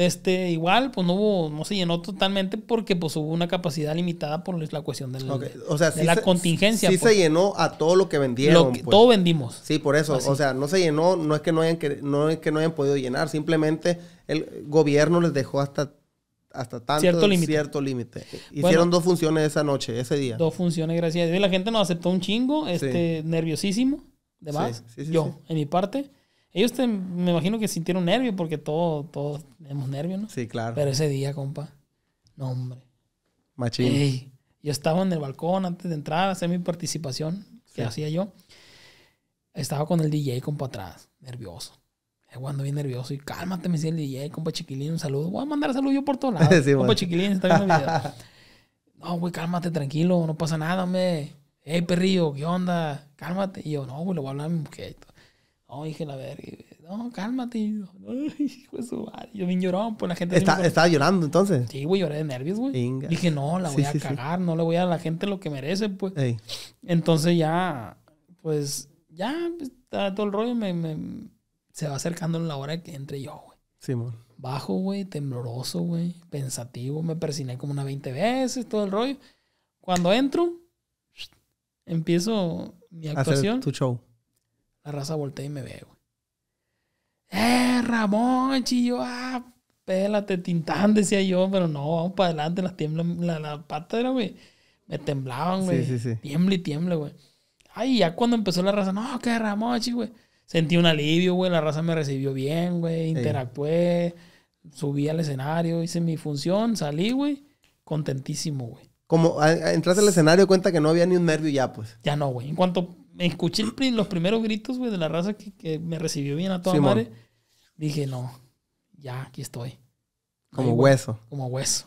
este, igual, pues no hubo, no se llenó totalmente porque pues hubo una capacidad limitada por la cuestión del, o sea, de la contingencia. Sí se pues. llenó a todo lo que vendieron. Pues. Todo vendimos. Sí, por eso. O sea, no se llenó, no es que no hayan, no es que no hayan podido llenar, simplemente el gobierno les dejó hasta hasta tanto cierto límite. Hicieron dos funciones esa noche, ese día. Dos funciones, gracias Y La gente nos aceptó un chingo, este, nerviosísimo, de yo, en mi parte. Ellos me imagino que sintieron nervio porque todos, todos tenemos nervios, ¿no? Sí, claro. Pero ese día, compa, no, hombre. Machín. yo estaba en el balcón antes de entrar a hacer mi participación, que hacía yo. Estaba con el DJ, compa, atrás, nervioso. Yo cuando bien nervioso y cálmate, me decía el DJ, compa Chiquilín, un saludo. Voy a mandar saludos yo por todos lados. compa Chiquilín, está viendo el video. no, güey, cálmate, tranquilo, no pasa nada, hombre. Ey, perrillo, ¿qué onda? Cálmate. Y yo, no, güey, le voy a hablar a mi mujer. No, dije a ver, No, cálmate. Yo me lloraba, pues la gente. Está, ¿Estaba llorando entonces? Sí, güey, lloré de nervios, güey. Dije, no, la voy a cagar, no le voy a dar a la gente lo que merece, pues. Entonces ya, pues, ya pues, todo el rollo. Me, se va acercando en la hora que entre yo, güey. Bajo, güey, tembloroso, güey, pensativo. Me persiné como unas 20 veces, todo el rollo. Cuando entro, empiezo mi actuación. tu show. La raza voltea y me ve, güey. ¡Eh, Ramón! yo, ah, pélate, tintán, decía yo, pero no, vamos para adelante, las tiemblas, la, la pata güey. Me temblaban, güey. Sí, sí, sí. Tiembla y tiemble güey. Ay, ya cuando empezó la raza, no, qué Ramón, güey. Sentí un alivio, güey. La raza me recibió bien, güey. Interactué, subí al escenario, hice mi función, salí, güey. Contentísimo, güey. Como entras entraste al escenario, cuenta que no había ni un nervio ya, pues. Ya no, güey. En cuanto me escuché los primeros gritos, güey, de la raza que, me recibió bien a toda madre. Dije, no, ya, aquí estoy. Como hueso. como hueso.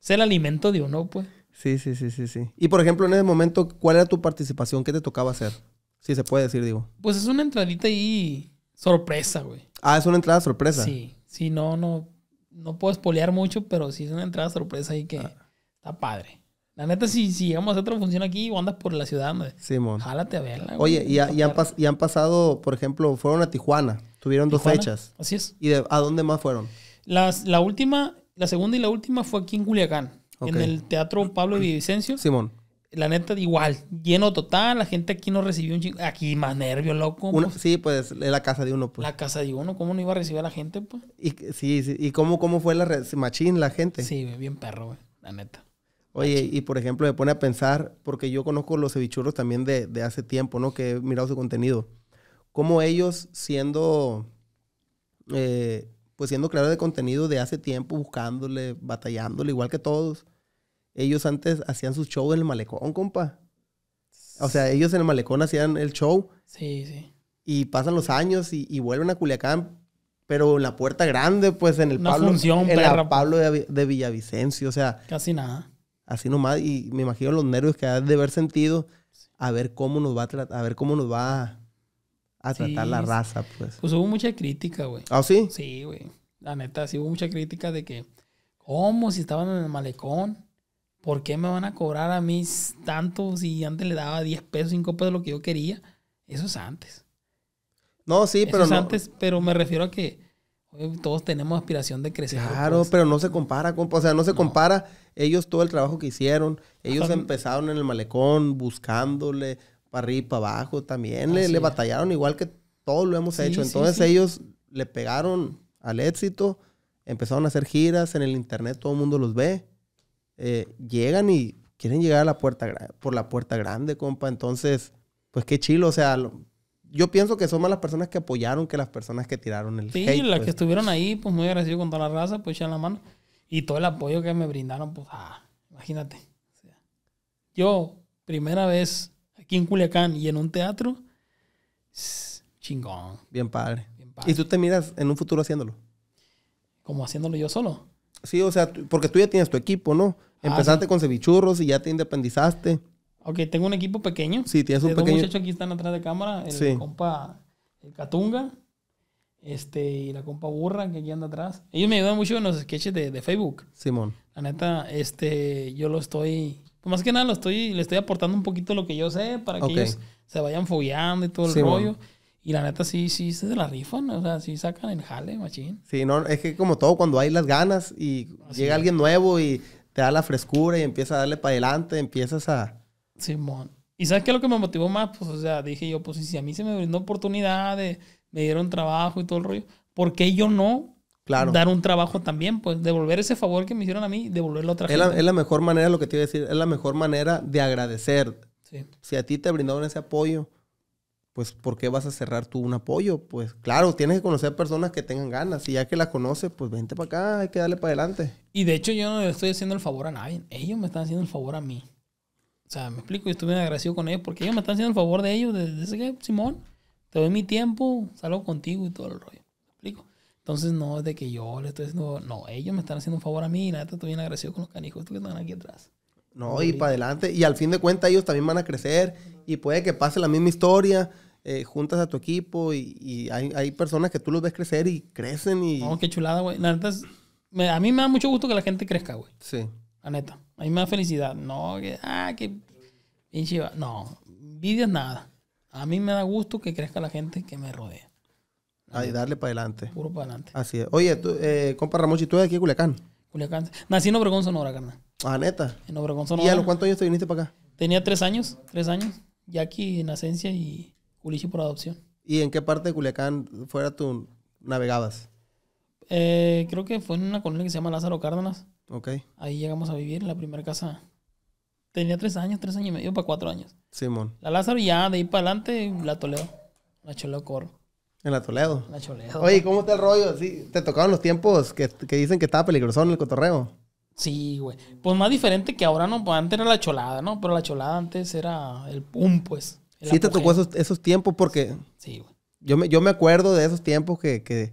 Ser el alimento de no, pues. Sí, sí, sí, sí, sí. Y por ejemplo, en ese momento, ¿cuál era tu participación? ¿Qué te tocaba hacer? Si se puede decir, digo. Pues es una entradita y sorpresa, güey. Ah, es una entrada sorpresa. Sí, sí, no, no, no puedo espolear mucho, pero sí es una entrada sorpresa y que ah. está padre. La neta, si, si llegamos a otra función aquí o andas por la ciudad, Simón. jálate a verla. Oye, y, han pasado, por ejemplo, fueron a Tijuana. Tuvieron dos fechas. Así es. ¿Y a dónde más fueron? Las, la última, la segunda y la última fue aquí en Culiacán. En el Teatro Pablo Vivicencio. Simón. La neta, igual, lleno total. La gente aquí no recibió un chingo. Aquí más nervio, loco. Pues. Sí, pues es la casa de uno, pues. La casa de uno, ¿cómo no iba a recibir a la gente, pues? Y, sí, sí. ¿Y cómo, cómo fue la machín la gente? Sí, bien perro, güey. La neta. Oye, y por ejemplo, me pone a pensar, porque yo conozco los cevichurros también de, hace tiempo, ¿no? Que he mirado su contenido. Cómo ellos, siendo, eh, pues siendo creadores de contenido de hace tiempo, buscándole, batallándole, igual que todos, ellos antes hacían sus shows en el malecón, compa. O sea, ellos en el malecón hacían el show. Sí, sí. Y pasan los años y, vuelven a Culiacán, pero en la puerta grande, pues en el Pablo, la Pablo de Villavicencio, o sea. Casi nada así nomás y me imagino los nervios que has de haber sentido a ver cómo nos va a, ver cómo nos va a, tratar la raza, pues. Pues hubo mucha crítica, güey. ¿Ah, sí? Sí, güey. La neta, sí hubo mucha crítica de que, ¿cómo? Si estaban en el malecón, ¿por qué me van a cobrar a mí tanto si antes le daba 10 pesos, 5 pesos lo que yo quería? Eso es antes. No, sí, pero. Eso es antes, pero me refiero a que todos tenemos aspiración de crecer. Claro, pues. pero no se compara, compa. O sea, no se compara. Ellos todo el trabajo que hicieron. Ellos empezaron en el malecón buscándole para arriba y para abajo también. Le, batallaron igual que todos lo hemos hecho. Entonces ellos le pegaron al éxito. Empezaron a hacer giras en el internet. Todo el mundo los ve. Eh, llegan y quieren llegar a la puerta por la puerta grande, compa. Entonces, pues qué chilo. O sea, yo pienso que son más las personas que apoyaron que las personas que tiraron el sí, hate. Sí, las pues. que estuvieron ahí, pues muy agradecido con toda la raza, pues echan la mano. Y todo el apoyo que me brindaron, pues, ah, imagínate. yo, primera vez aquí en Culiacán y en un teatro, chingón. Bien padre. Bien padre. ¿Y tú te miras en un futuro haciéndolo? ¿Como haciéndolo yo solo? Sí, o sea, porque tú ya tienes tu equipo, ¿no? Ah, Empezaste con cevichurros y ya te independizaste. Ok, tengo un equipo pequeño. Sí, tienes un pequeño. Dos muchachos aquí están atrás de cámara. El compa, el Catunga. Este, y la compa Burra, que aquí anda atrás. Ellos me ayudan mucho en los sketches de, de Facebook. Simón. La neta, este, yo lo estoy. Pues más que nada, lo estoy, le estoy aportando un poquito lo que yo sé para que ellos se vayan fogueando y todo el rollo. Y la neta, sí, sí, se la rifan, o sea, sí sacan el jale, machín. Sí, no, es que como todo, cuando hay las ganas y llega alguien nuevo y te da la frescura y empieza a darle para adelante, empiezas a, Simón. ¿Y sabes qué es lo que me motivó más? Pues, o sea, dije yo, pues, si a mí se me brindó oportunidad, me dieron trabajo y todo el rollo, ¿por qué yo no claro. dar un trabajo también? Pues, devolver ese favor que me hicieron a mí, devolverlo a otra es La, es la mejor manera, lo que te iba a decir, es la mejor manera de agradecer. Si a ti te brindaron ese apoyo, pues, ¿por qué vas a cerrar tú un apoyo? Pues, claro, tienes que conocer personas que tengan ganas. Y ya que las conoces, pues, vente para acá, hay que darle para adelante. Y de hecho, yo no le estoy haciendo el favor a nadie. Ellos me están haciendo el favor a mí. O sea, me explico, yo estuve agradecido con ellos porque ellos me están haciendo el favor de ellos, desde que, Simón, te doy mi tiempo, salgo contigo y todo el rollo. ¿Me explico? Entonces, no es de que yo le estoy haciendo, no, ellos me están haciendo un favor a mí y nada, estoy bien agradecido con los canijos que están aquí atrás. No, y para adelante. Y al fin de cuentas ellos también van a crecer y puede que pase la misma historia. Eh, juntas a tu equipo y, hay, personas que tú los ves crecer y crecen y... No, qué chulada, güey. a mí me da mucho gusto que la gente crezca, güey. Sí. La neta me da felicidad. No, que, ah, que pinche. No, envidia nada. A mí me da gusto que crezca la gente que me rodea. Ay, ah, darle para adelante. Puro para adelante. Así es. Oye, tú, eh, compa Ramón, ¿tú eres de aquí en Culiacán? Culiacán. Nací en Obregón, Sonora, carnal. Ah, neta. En Obregón, Sonora. ¿Y a los cuántos años te viniste para acá? Tenía tres años, tres años. Jackie en nacencia y Culichi por adopción. ¿Y en qué parte de Culiacán fuera tú navegabas? Eh, creo que fue en una colonia que se llama Lázaro Cárdenas. Ok. Ahí llegamos a vivir en la primera casa. Tenía tres años, tres años y medio para cuatro años. Simón. La Lázaro ya, de ahí para adelante, la Toledo. La Choleo Corro. En la Toledo. la Choleo. Oye, ¿cómo está el rollo? ¿Sí? ¿Te tocaban los tiempos que, dicen que estaba peligroso en el cotorreo? Sí, güey. Pues más diferente que ahora, ¿no? Pues antes era la cholada, ¿no? Pero la cholada antes era el pum, pues. Sí, te tocó esos, tiempos porque... Sí, güey. yo, me, yo me acuerdo de esos tiempos que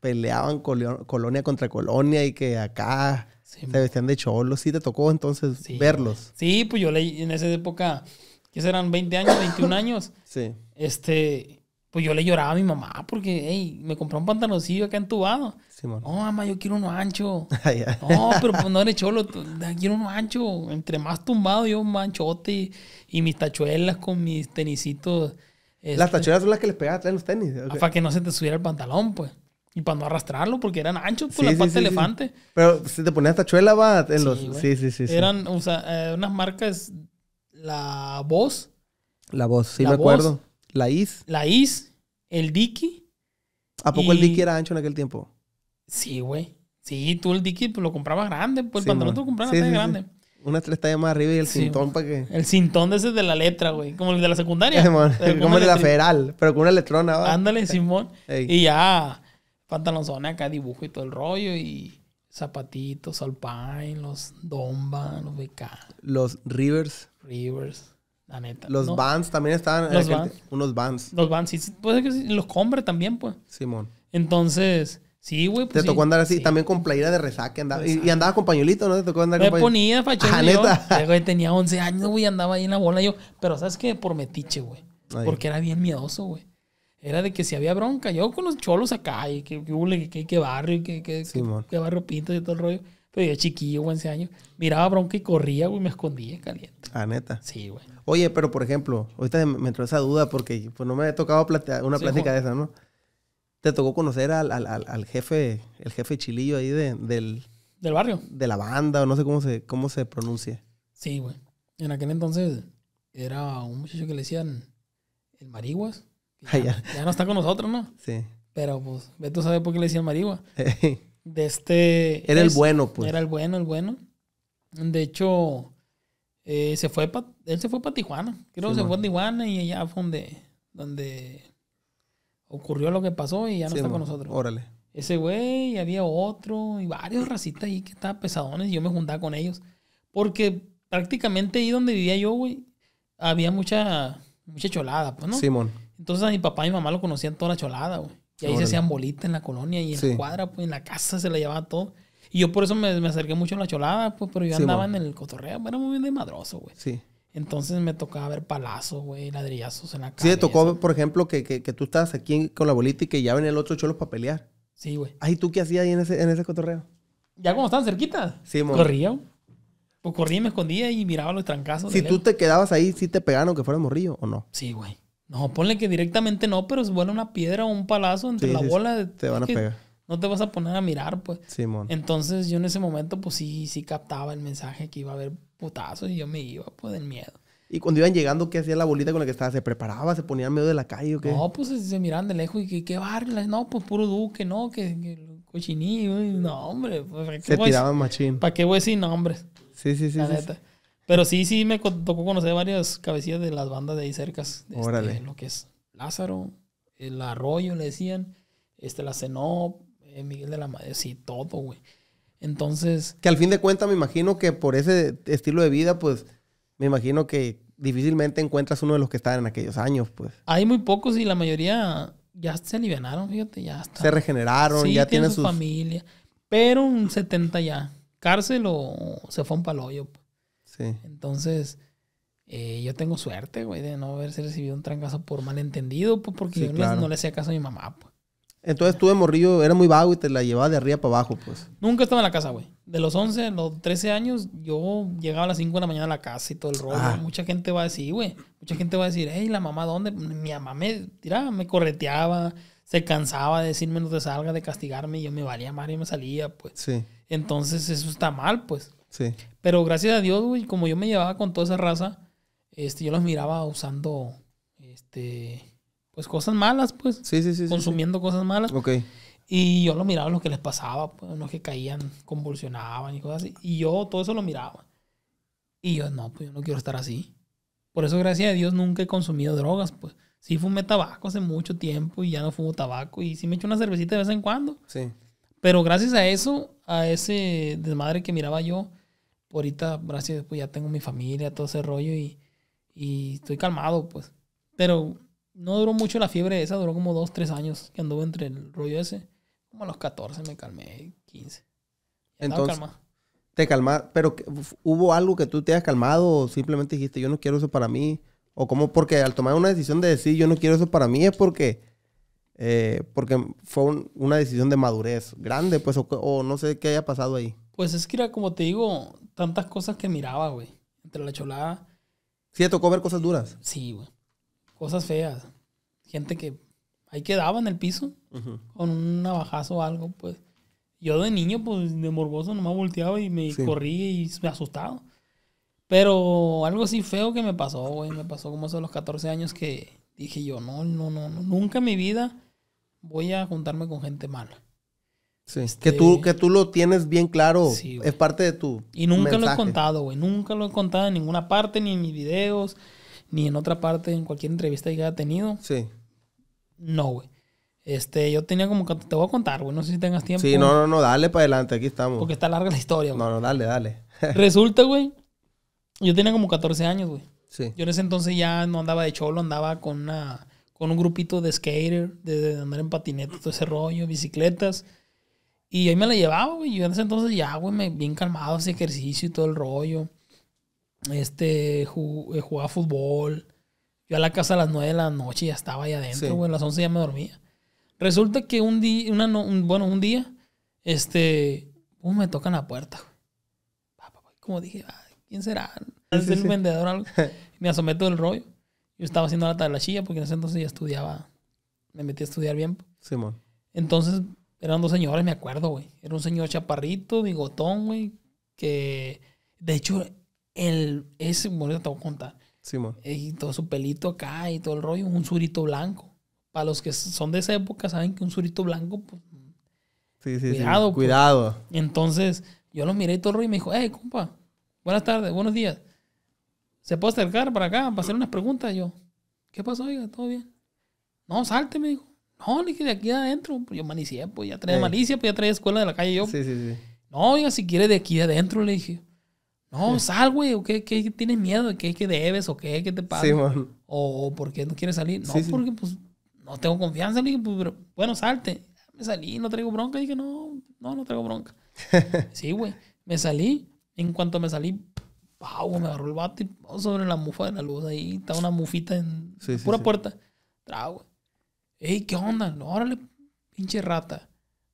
peleaban colonia contra colonia y que acá se vestían de cholos. Sí, te tocó entonces verlos. Sí, pues yo leí en esa época, que serán 20 años, 21 años. Sí. Este, pues yo le lloraba a mi mamá porque, hey, me compró un pantaloncillo acá entubado. Sí, no, mamá, yo quiero uno ancho. Ah, no, pero pues no eres cholo, quiero uno ancho. Entre más tumbado, yo manchote y, mis tachuelas con mis tenisitos. las este tachuelas son las que les pegaba atrás los tenis. Ah, para que no se te subiera el pantalón, pues. Y para no arrastrarlo, porque eran anchos con pues, la parte elefante. Pero si te ponías tachuela, va. sí, sí, sí, Eran o sea, eh, unas marcas. La voz. La voz, sí, me acuerdo. La is. La is. El diki ¿A poco el Dicky era ancho en aquel tiempo? Sí, güey. Sí, tú el Dicky pues, lo comprabas grande, pues el pantalón te lo comprabas grande. Una tres tallas más arriba y el cintón para que. El cintón de ese de la letra, güey. Como el de la secundaria. Eh, eh, como el de la federal, pero con una letrona, Ándale, Simón. Y ya pantalonzones acá, dibujo y todo el rollo y zapatitos, Alpine, los Domba, los Los Rivers. Rivers. La neta. Los bands también estaban. Los unos Vans. Los Vans, sí. Puede que sí, los compre también, pues. Simón. Entonces, sí, güey. Pues te tocó andar así, también con playera de resaque. Andaba, y, andaba con pañuelito, ¿no? Te tocó andar con pañuelito. Me ponía, fachón. La neta. Eh, güey, tenía 11 años, güey, andaba ahí en la bola. Yo, pero ¿sabes qué? Por metiche, güey. Porque era bien miedoso, güey era de que si había bronca, yo con los cholos acá, y que barrio, y que, barrio pinto y todo el rollo. Pero yo chiquillo, güey, ese año. miraba bronca y corría, güey, me escondía caliente. Ah, neta. Sí, güey. Oye, pero por ejemplo, ahorita me entró esa duda porque pues, no me había tocado una plática de esa, ¿no? Te tocó conocer al, al, al, jefe, el jefe chilillo ahí del... Del barrio. De la banda, o no sé cómo se, cómo se pronuncia. Sí, güey. En aquel entonces era un muchacho que le decían el Mariguas. Ah, ya, no está con nosotros, ¿no? Sí. Pero pues, Beto sabe por qué le decían Marigua. De este. Era el bueno, pues. Era el bueno, el bueno. De hecho, eh, se fue él se fue para Tijuana. Creo que se fue a Tijuana y allá fue donde, ocurrió lo que pasó y ya no está con nosotros. Órale. Ese güey, había otro, y varios racistas ahí que estaban pesadones, y yo me juntaba con ellos. Porque prácticamente ahí donde vivía yo, güey, había mucha, mucha cholada, pues, ¿no? Simón. Entonces a mi papá y mi mamá lo conocían toda la cholada, güey. Y ahí se hacían bolitas en la colonia y en la cuadra, pues en la casa se la llevaba todo. Y yo por eso me, acerqué mucho a la cholada, pues, pero yo andaba en el cotorreo, era muy de madroso, güey. Sí. Entonces me tocaba ver palazos, güey, ladrillazos en la casa. Sí, te tocó, por ejemplo, que, tú estabas aquí con la bolita y que ya venía el otro cholo para pelear. Sí, güey. Ay, ¿tú qué hacías ahí en ese, cotorreo? Ya como estaban cerquita. Sí, mon. Corría, Pues corría y me escondía y miraba los trancazos. Si tú te quedabas ahí, ¿sí te pegaron que fueras morrillo o no? Sí, güey. No, ponle que directamente no, pero se vuela una piedra o un palazo entre la bola. Te van a pegar. No te vas a poner a mirar, pues. Simón. Entonces yo en ese momento, pues sí, sí captaba el mensaje que iba a haber putazos y yo me iba, pues, del miedo. Y cuando iban llegando, ¿qué hacía la bolita con la que estaba? ¿Se preparaba? ¿Se ponía en medio de la calle o qué? No, pues se miraban de lejos y que qué barrio. No, pues puro duque, no, que, que cochinillo. No, hombre. Pues, ¿para se tiraban machín. ¿Para qué güey sin decir Sí, sí, sí. Sí. Pero sí, sí me tocó conocer varias cabecillas de las bandas de ahí cercas. Este, Órale. lo que es Lázaro, el Arroyo le decían, este, la Cenó, eh, Miguel de la Madre, sí, todo, güey. Entonces... Que al fin de cuentas me imagino que por ese estilo de vida, pues, me imagino que difícilmente encuentras uno de los que estaban en aquellos años, pues. Hay muy pocos y la mayoría ya se alivianaron, fíjate, ya está. Se regeneraron, ya tienen, su familia. Pero un 70 ya. Cárcel o se fue un paloyo, pues. Entonces, eh, yo tengo suerte, güey, de no haberse recibido un trancazo por malentendido, pues, porque yo no, le hacía caso a mi mamá, pues. Entonces tuve morrillo era muy vago y te la llevaba de arriba para abajo, pues. Nunca estaba en la casa, güey. De los 11 los 13 años, yo llegaba a las 5 de la mañana a la casa y todo el rollo. Ah. Mucha gente va a decir, güey. Mucha gente va a decir, hey, la mamá, ¿dónde? Mi mamá me tiraba, me correteaba, se cansaba de decirme no te salga, de castigarme. Y yo me valía madre y me salía, pues. Sí. Entonces eso está mal, pues. Pero gracias a Dios, güey, como yo me llevaba con toda esa raza, este, yo los miraba usando, este, pues cosas malas, pues. Consumiendo cosas malas. Y yo lo miraba lo que les pasaba, pues, los que caían, convulsionaban y cosas así. Y yo todo eso lo miraba. Y yo, no, pues yo no quiero estar así. Por eso, gracias a Dios, nunca he consumido drogas, pues. Sí fumé tabaco hace mucho tiempo y ya no fumo tabaco. Y sí me echo una cervecita de vez en cuando. Sí. Pero gracias a eso, a ese desmadre que miraba yo, ahorita, gracias, pues ya tengo mi familia, todo ese rollo y, y estoy calmado, pues. Pero no duró mucho la fiebre esa, duró como dos, tres años que anduve entre el rollo ese. Como a los 14 me calmé, 15. Entonces, te calmar, pero ¿hubo algo que tú te has calmado o simplemente dijiste, yo no quiero eso para mí? O cómo? porque al tomar una decisión de decir, yo no quiero eso para mí, es porque... Eh, porque fue una decisión de madurez grande, pues, o, no sé qué haya pasado ahí. Pues es que era como te digo, tantas cosas que miraba, güey. Entre la cholada. ¿Sí tocó ver cosas duras? Sí, güey. Cosas feas. Gente que ahí quedaba en el piso con un navajazo o algo, pues. Yo de niño, pues, de morboso nomás volteaba y me corrí y me asustado. Pero algo así feo que me pasó, güey. Me pasó como eso a los 14 años que dije yo, no, no, no. Nunca en mi vida voy a juntarme con gente mala. Que, este, tú, que tú lo tienes bien claro. es parte de tu. Y nunca lo he contado, güey. Nunca lo he contado en ninguna parte, ni en mis videos, ni en otra parte, en cualquier entrevista que haya tenido. Sí. No, güey. Este, yo tenía como te voy a contar, güey. No sé si tengas tiempo. Sí, no, no, no, dale para adelante, aquí estamos. Porque está larga la historia, güey. No, no, dale, dale. Resulta, güey. Yo tenía como 14 años, güey. Sí. Yo en ese entonces ya no andaba de cholo, andaba con una con un grupito de skater, de, de andar en patineta, todo ese rollo, bicicletas. Y ahí me la llevaba, güey. Yo en ese entonces ya, güey, me, bien calmado, ese ejercicio y todo el rollo. Este, eh, jugaba fútbol. Yo a la casa a las 9 de la noche ya estaba ahí adentro, güey. A las 11 ya me dormía. Resulta que un día, bueno, un día, este, uh, me tocan la puerta, Como dije, ¿quién será? ¿Es el vendedor algo? me asomé todo el rollo. Yo estaba haciendo la tabla chilla porque en ese entonces ya estudiaba. Me metí a estudiar bien. Pues. Simón. Entonces eran dos señores, me acuerdo, güey. Era un señor chaparrito, bigotón, güey. Que, de hecho, el, ese, bueno, te voy a contar. Sí, man. Eh, y todo su pelito acá y todo el rollo, un surito blanco. Para los que son de esa época, saben que un surito blanco, pues. Sí, sí, cuidado, pues. Cuidado. Entonces, yo lo miré todo el rollo y me dijo, hey, compa, buenas tardes, buenos días. ¿Se puede acercar para acá para hacer unas preguntas? Yo, ¿qué pasó, oiga? ¿Todo bien? No, salte, me dijo. No, le dije, de aquí adentro. Pues yo manicié, pues ya traía malicia, pues ya traía escuela de la calle yo. Sí, sí, sí. No, oiga, si quiere de aquí adentro, le dije. No, sal, güey. ¿O qué, qué, tienes miedo? ¿Qué, qué debes? ¿O qué, qué te pasa? Sí, güey. ¿O por qué no quieres salir? No, porque pues no tengo confianza. Le dije, pues, bueno, salte. Me salí, no traigo bronca. Le dije, no, no, no traigo bronca. sí, güey. Me salí. En cuanto me salí, ¡pau! Me agarró el bate sobre la mufa de la luz. Ahí está una mufita en pura puerta. Trago, Ey, ¿qué onda? Órale, pinche rata.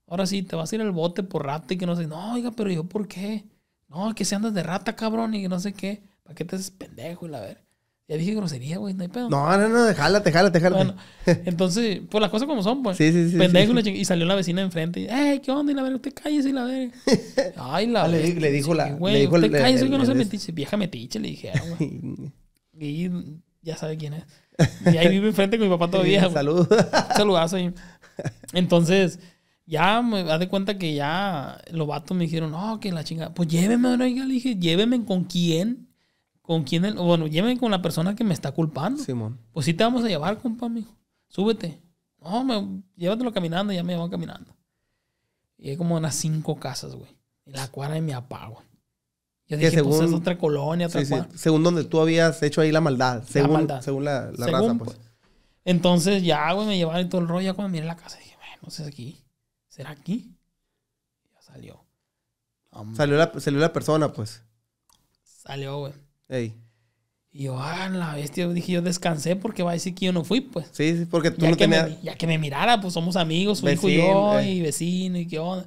Ahora sí, te vas a ir al bote por rata y que no sé. No, oiga, pero yo, ¿por qué? No, que se andas de rata, cabrón, y que no sé qué. ¿Para qué te haces pendejo y la ver? Ya dije grosería, güey, no hay pedo. No, no, no, déjala, déjala, jálate. Bueno, entonces, pues las cosas como son, pues. Sí, sí, sí. Pendejo y salió la vecina de enfrente. ¡Ey, qué onda! Y la ver. usted cállese y la ver. Ay, la ver. Ah, le, dijo la. Güey, le dijo usted cállese que no se metiche. Este. Vieja metiche, le dije. y ya sabe quién es. Y ahí vivo enfrente con mi papá todavía. Saludos. Saludazo ahí. Entonces, ya me da de cuenta que ya los vatos me dijeron, no, que la chingada. Pues lléveme, no le dije, lléveme con quién. Con quién, bueno, lléveme con la persona que me está culpando. Simón. Pues sí te vamos a llevar, compa, mijo. Súbete. No, me, llévatelo caminando, ya me llevan caminando. Y hay como unas cinco casas, güey. Y la cuadra de mi apago yo dije, pues, según, es otra colonia, otra sí, Según donde tú habías hecho ahí la maldad. Según la, Según la, raza, pues. pues. Entonces ya, güey, me llevaron y todo el rollo. Ya cuando miré la casa dije, bueno, no sé si aquí. ¿Será aquí? Ya salió. Salió la, salió la persona, pues. Salió, güey. Ey. Y yo, ah, la bestia, dije, yo descansé porque va a decir que yo no fui, pues. Sí, sí, porque tú no tenías... ya que me mirara, pues somos amigos, Fui hijo y yo, y vecino, y qué onda.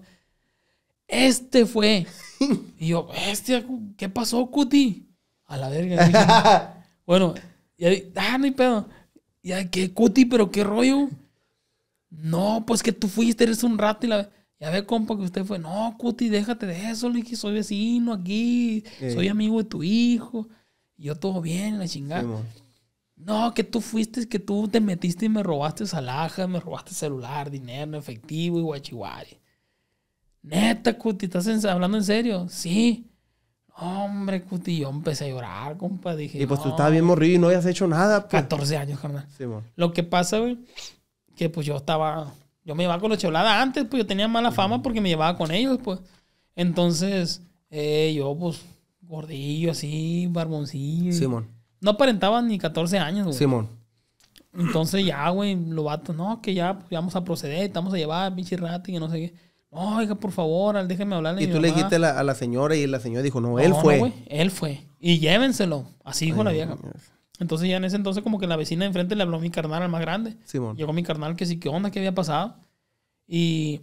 Este fue Y yo, bestia, ¿qué pasó, Cuti? A la verga. bueno, y ahí, ah, no pedo. Y ¿qué, Cuti? ¿Pero qué rollo? No, pues que tú fuiste, eres un rato y la... Ya ve, compa, que usted fue, no, Cuti, déjate de eso, le dije, soy vecino aquí, soy amigo de tu hijo, y yo todo bien, la chingada. no, que tú fuiste, que tú te metiste y me robaste salaja, me robaste celular, dinero, efectivo y guachihuari. Neta, Cuti, ¿estás hablando en serio? Sí. Hombre, Cuti, yo empecé a llorar, compa. Dije, y pues tú estabas bien morrido y no habías hecho nada. Pues. 14 años, carnal. Sí, Lo que pasa, güey, que pues yo estaba... Yo me llevaba con los choladas antes, pues yo tenía mala fama porque me llevaba con ellos, pues. Entonces, eh, yo pues gordillo así, barboncillo. Simón. No aparentaba ni 14 años, güey. Simón. Entonces ya, güey, lo vatos, no, que ya, pues, vamos a proceder, estamos a llevar, pinche y no sé qué. Oiga, por favor, déjeme hablarle. Y tú le dijiste a la, señora y la señora dijo, no, él fue. No, él fue. Y llévenselo. Así dijo la vieja. Entonces ya en ese entonces como que la vecina de enfrente le habló a mi carnal, al más grande. Simón. Llegó mi carnal que sí, ¿qué onda? ¿Qué había pasado? Y,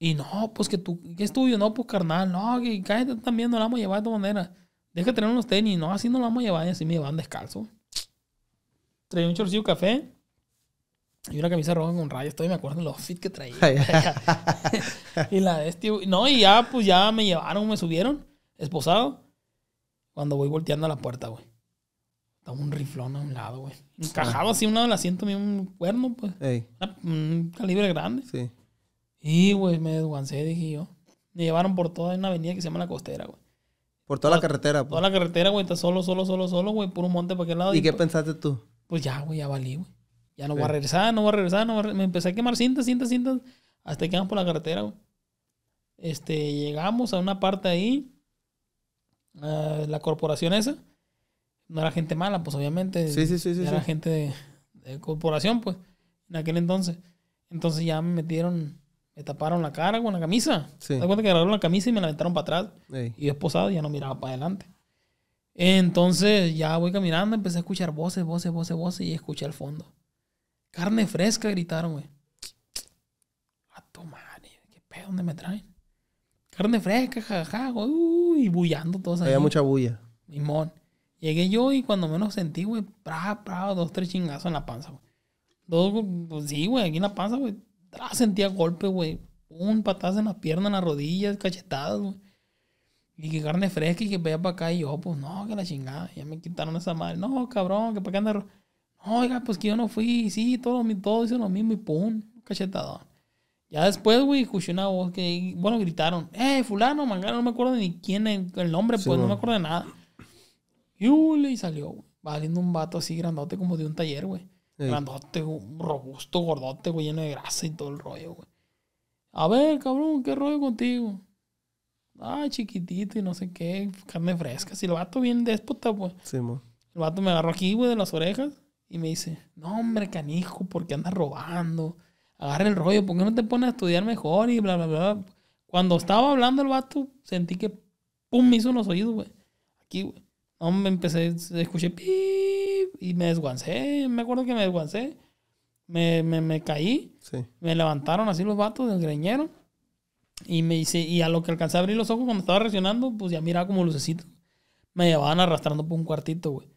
y no, pues que tú, ¿qué estudio No, pues carnal, no, que cállate también, no la vamos a llevar de esta manera. Deja de tener unos tenis, no, así no la vamos a llevar y así me llevan descalzo. Traía un chorcillo café y una camisa roja con rayas, todavía me acuerdo los fit que traía. y la de este, no, y ya, pues ya me llevaron, me subieron, esposado. Cuando voy volteando a la puerta, güey. Estaba un riflón a un lado, güey. Encajado así, un lado del asiento, mío, un cuerno, pues. un calibre grande. Sí. Y, güey, me desguancé, dije yo. Me llevaron por toda una avenida que se llama La Costera, güey. Por toda, la carretera, pues. Toda la carretera, güey. Está solo, solo, solo, solo, güey. Por un monte para aquel lado. ¿Y, qué pues pensaste tú? Pues ya, güey, ya valí, güey. Ya no voy a regresar, no voy a regresar, no Me empecé a quemar cintas, cintas, cintas. Hasta que vamos por la carretera, güey. Este, llegamos a una parte ahí. la corporación esa. No era gente mala, pues obviamente. Sí, Era gente de, corporación, pues. En aquel entonces. Entonces ya me metieron, me taparon la cara con la camisa. Sí. ¿Te cuenta que agarraron la camisa y me la aventaron para atrás? Y yo esposado ya no miraba para adelante. Entonces ya voy caminando, empecé a escuchar voces, voces, voces, voces y escuché al fondo. Carne fresca, gritaron, güey. A tomar, ¿qué pedo? ¿Dónde me traen? Carne fresca, jajaja, güey. Uy, bullando todos ahí. Había mucha bulla. Limón. Llegué yo y cuando menos sentí, güey, pra, pra, dos, tres chingazos en la panza, güey. Dos, pues, sí, güey, aquí en la panza, güey. Sentía golpes, güey. Un patazo en las piernas, en las rodillas, cachetadas, güey. Y que carne fresca y que vaya para acá. Y yo, pues no, que la chingada. Ya me quitaron esa madre. No, cabrón, que para acá andar. Oiga, pues que yo no fui. Sí, todos todo hizo lo mismo y pum, cachetadón. Ya después, güey, escuché una voz que, bueno, gritaron, eh, fulano, manga, no me acuerdo ni quién, el, nombre, pues, no. me acuerdo de nada. Y, y salió, güey, valiendo un vato así grandote como de un taller, güey. Grandote, robusto, gordote, güey, lleno de grasa y todo el rollo, güey. A ver, cabrón, ¿qué rollo contigo? Ah, chiquitito y no sé qué, carne fresca. Si el vato bien déspota, pues. Sí, El vato me agarró aquí, güey, de las orejas. Y me dice, no, hombre, canijo, ¿por qué andas robando? Agarra el rollo, ¿por qué no te pones a estudiar mejor? Y bla, bla, bla. Cuando estaba hablando el vato, sentí que, pum, me hizo unos oídos, güey. Aquí, güey. No, me empecé, escuché, pip, y me desguancé. Me acuerdo que me desguancé. Me, me, caí. Me levantaron así los vatos del greñero. Y me hice, y a lo que alcancé a abrir los ojos cuando estaba reaccionando, pues ya miraba como lucecito. Me llevaban arrastrando por un cuartito, güey.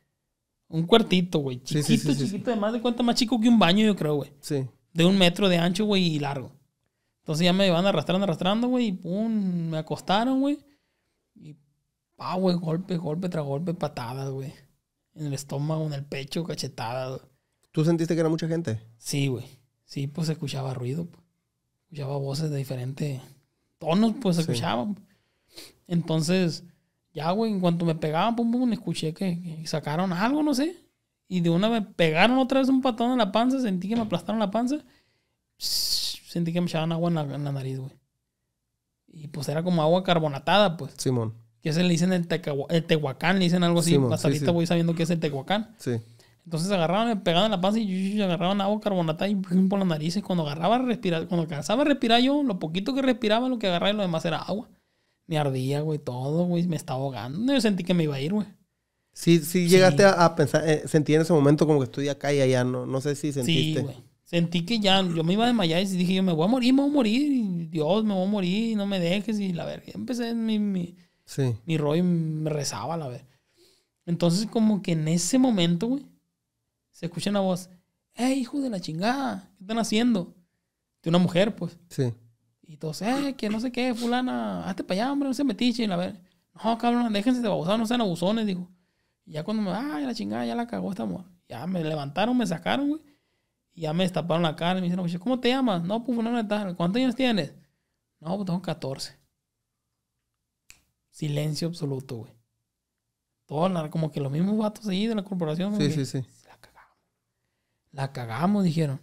Un cuartito, güey. Chiquito, chiquito. De más de cuenta más chico que un baño, yo creo, güey. Sí. De un metro de ancho, güey, y largo. Entonces ya me iban arrastrando, arrastrando, güey. Y pum, me acostaron, güey. Y pa, güey, golpe, golpe tras golpe, patadas, güey. En el estómago, en el pecho, cachetadas. ¿Tú sentiste que era mucha gente? Sí, güey. Sí, pues se escuchaba ruido. Pues. Escuchaba voces de diferentes tonos, pues se escuchaba. Entonces ya, güey, en cuanto me pegaban, pum, pum, escuché que, sacaron algo, no sé. Y de una vez pegaron otra vez un patón en la panza, sentí que me aplastaron la panza. sentí que me echaban agua en la, nariz, güey. Y pues era como agua carbonatada, pues. Simón. Que se le dicen el, Tehuacán, le dicen algo así. Simón, voy sabiendo que es el Tehuacán. Sí. Entonces agarraban, me pegaban en la panza y yo, agarraban agua carbonatada y por las narices. Cuando agarraba respirar, cuando cansaba respirar yo, lo poquito que respiraba, lo que agarraba y lo demás era agua. Me ardía, güey, todo, güey. Me estaba ahogando. Yo sentí que me iba a ir, güey. Sí, sí, llegaste A, pensar, eh, sentí en ese momento como que estoy acá y allá, no, no sé si sentiste. Sí, güey. Sentí que ya, yo me iba a desmayar y dije, yo me voy a morir, me voy a morir, y Dios, me voy a morir, no me dejes, y la verdad Empecé mi, mi, sí. mi rollo me rezaba, la verdad. Entonces, como que en ese momento, güey, se escucha una voz, ¡eh, hijo de la chingada! ¿Qué están haciendo? De una mujer, pues. Sí. Y todos, eh, que no sé qué, fulana, hazte para allá, hombre, no se metiche. a ver, no, cabrón, déjense de abusar, no sean abusones, dijo. Y ya cuando me, ay, la chingada, ya la cagó esta mujer. Ya me levantaron, me sacaron, güey. Y ya me destaparon la cara y me dijeron, ¿cómo te llamas? No, pues fulana tal. ¿Cuántos años tienes? No, pues tengo 14. Silencio absoluto, güey. Todos, como que los mismos vatos ahí de la corporación. Sí, sí, sí. La cagamos. La cagamos, dijeron.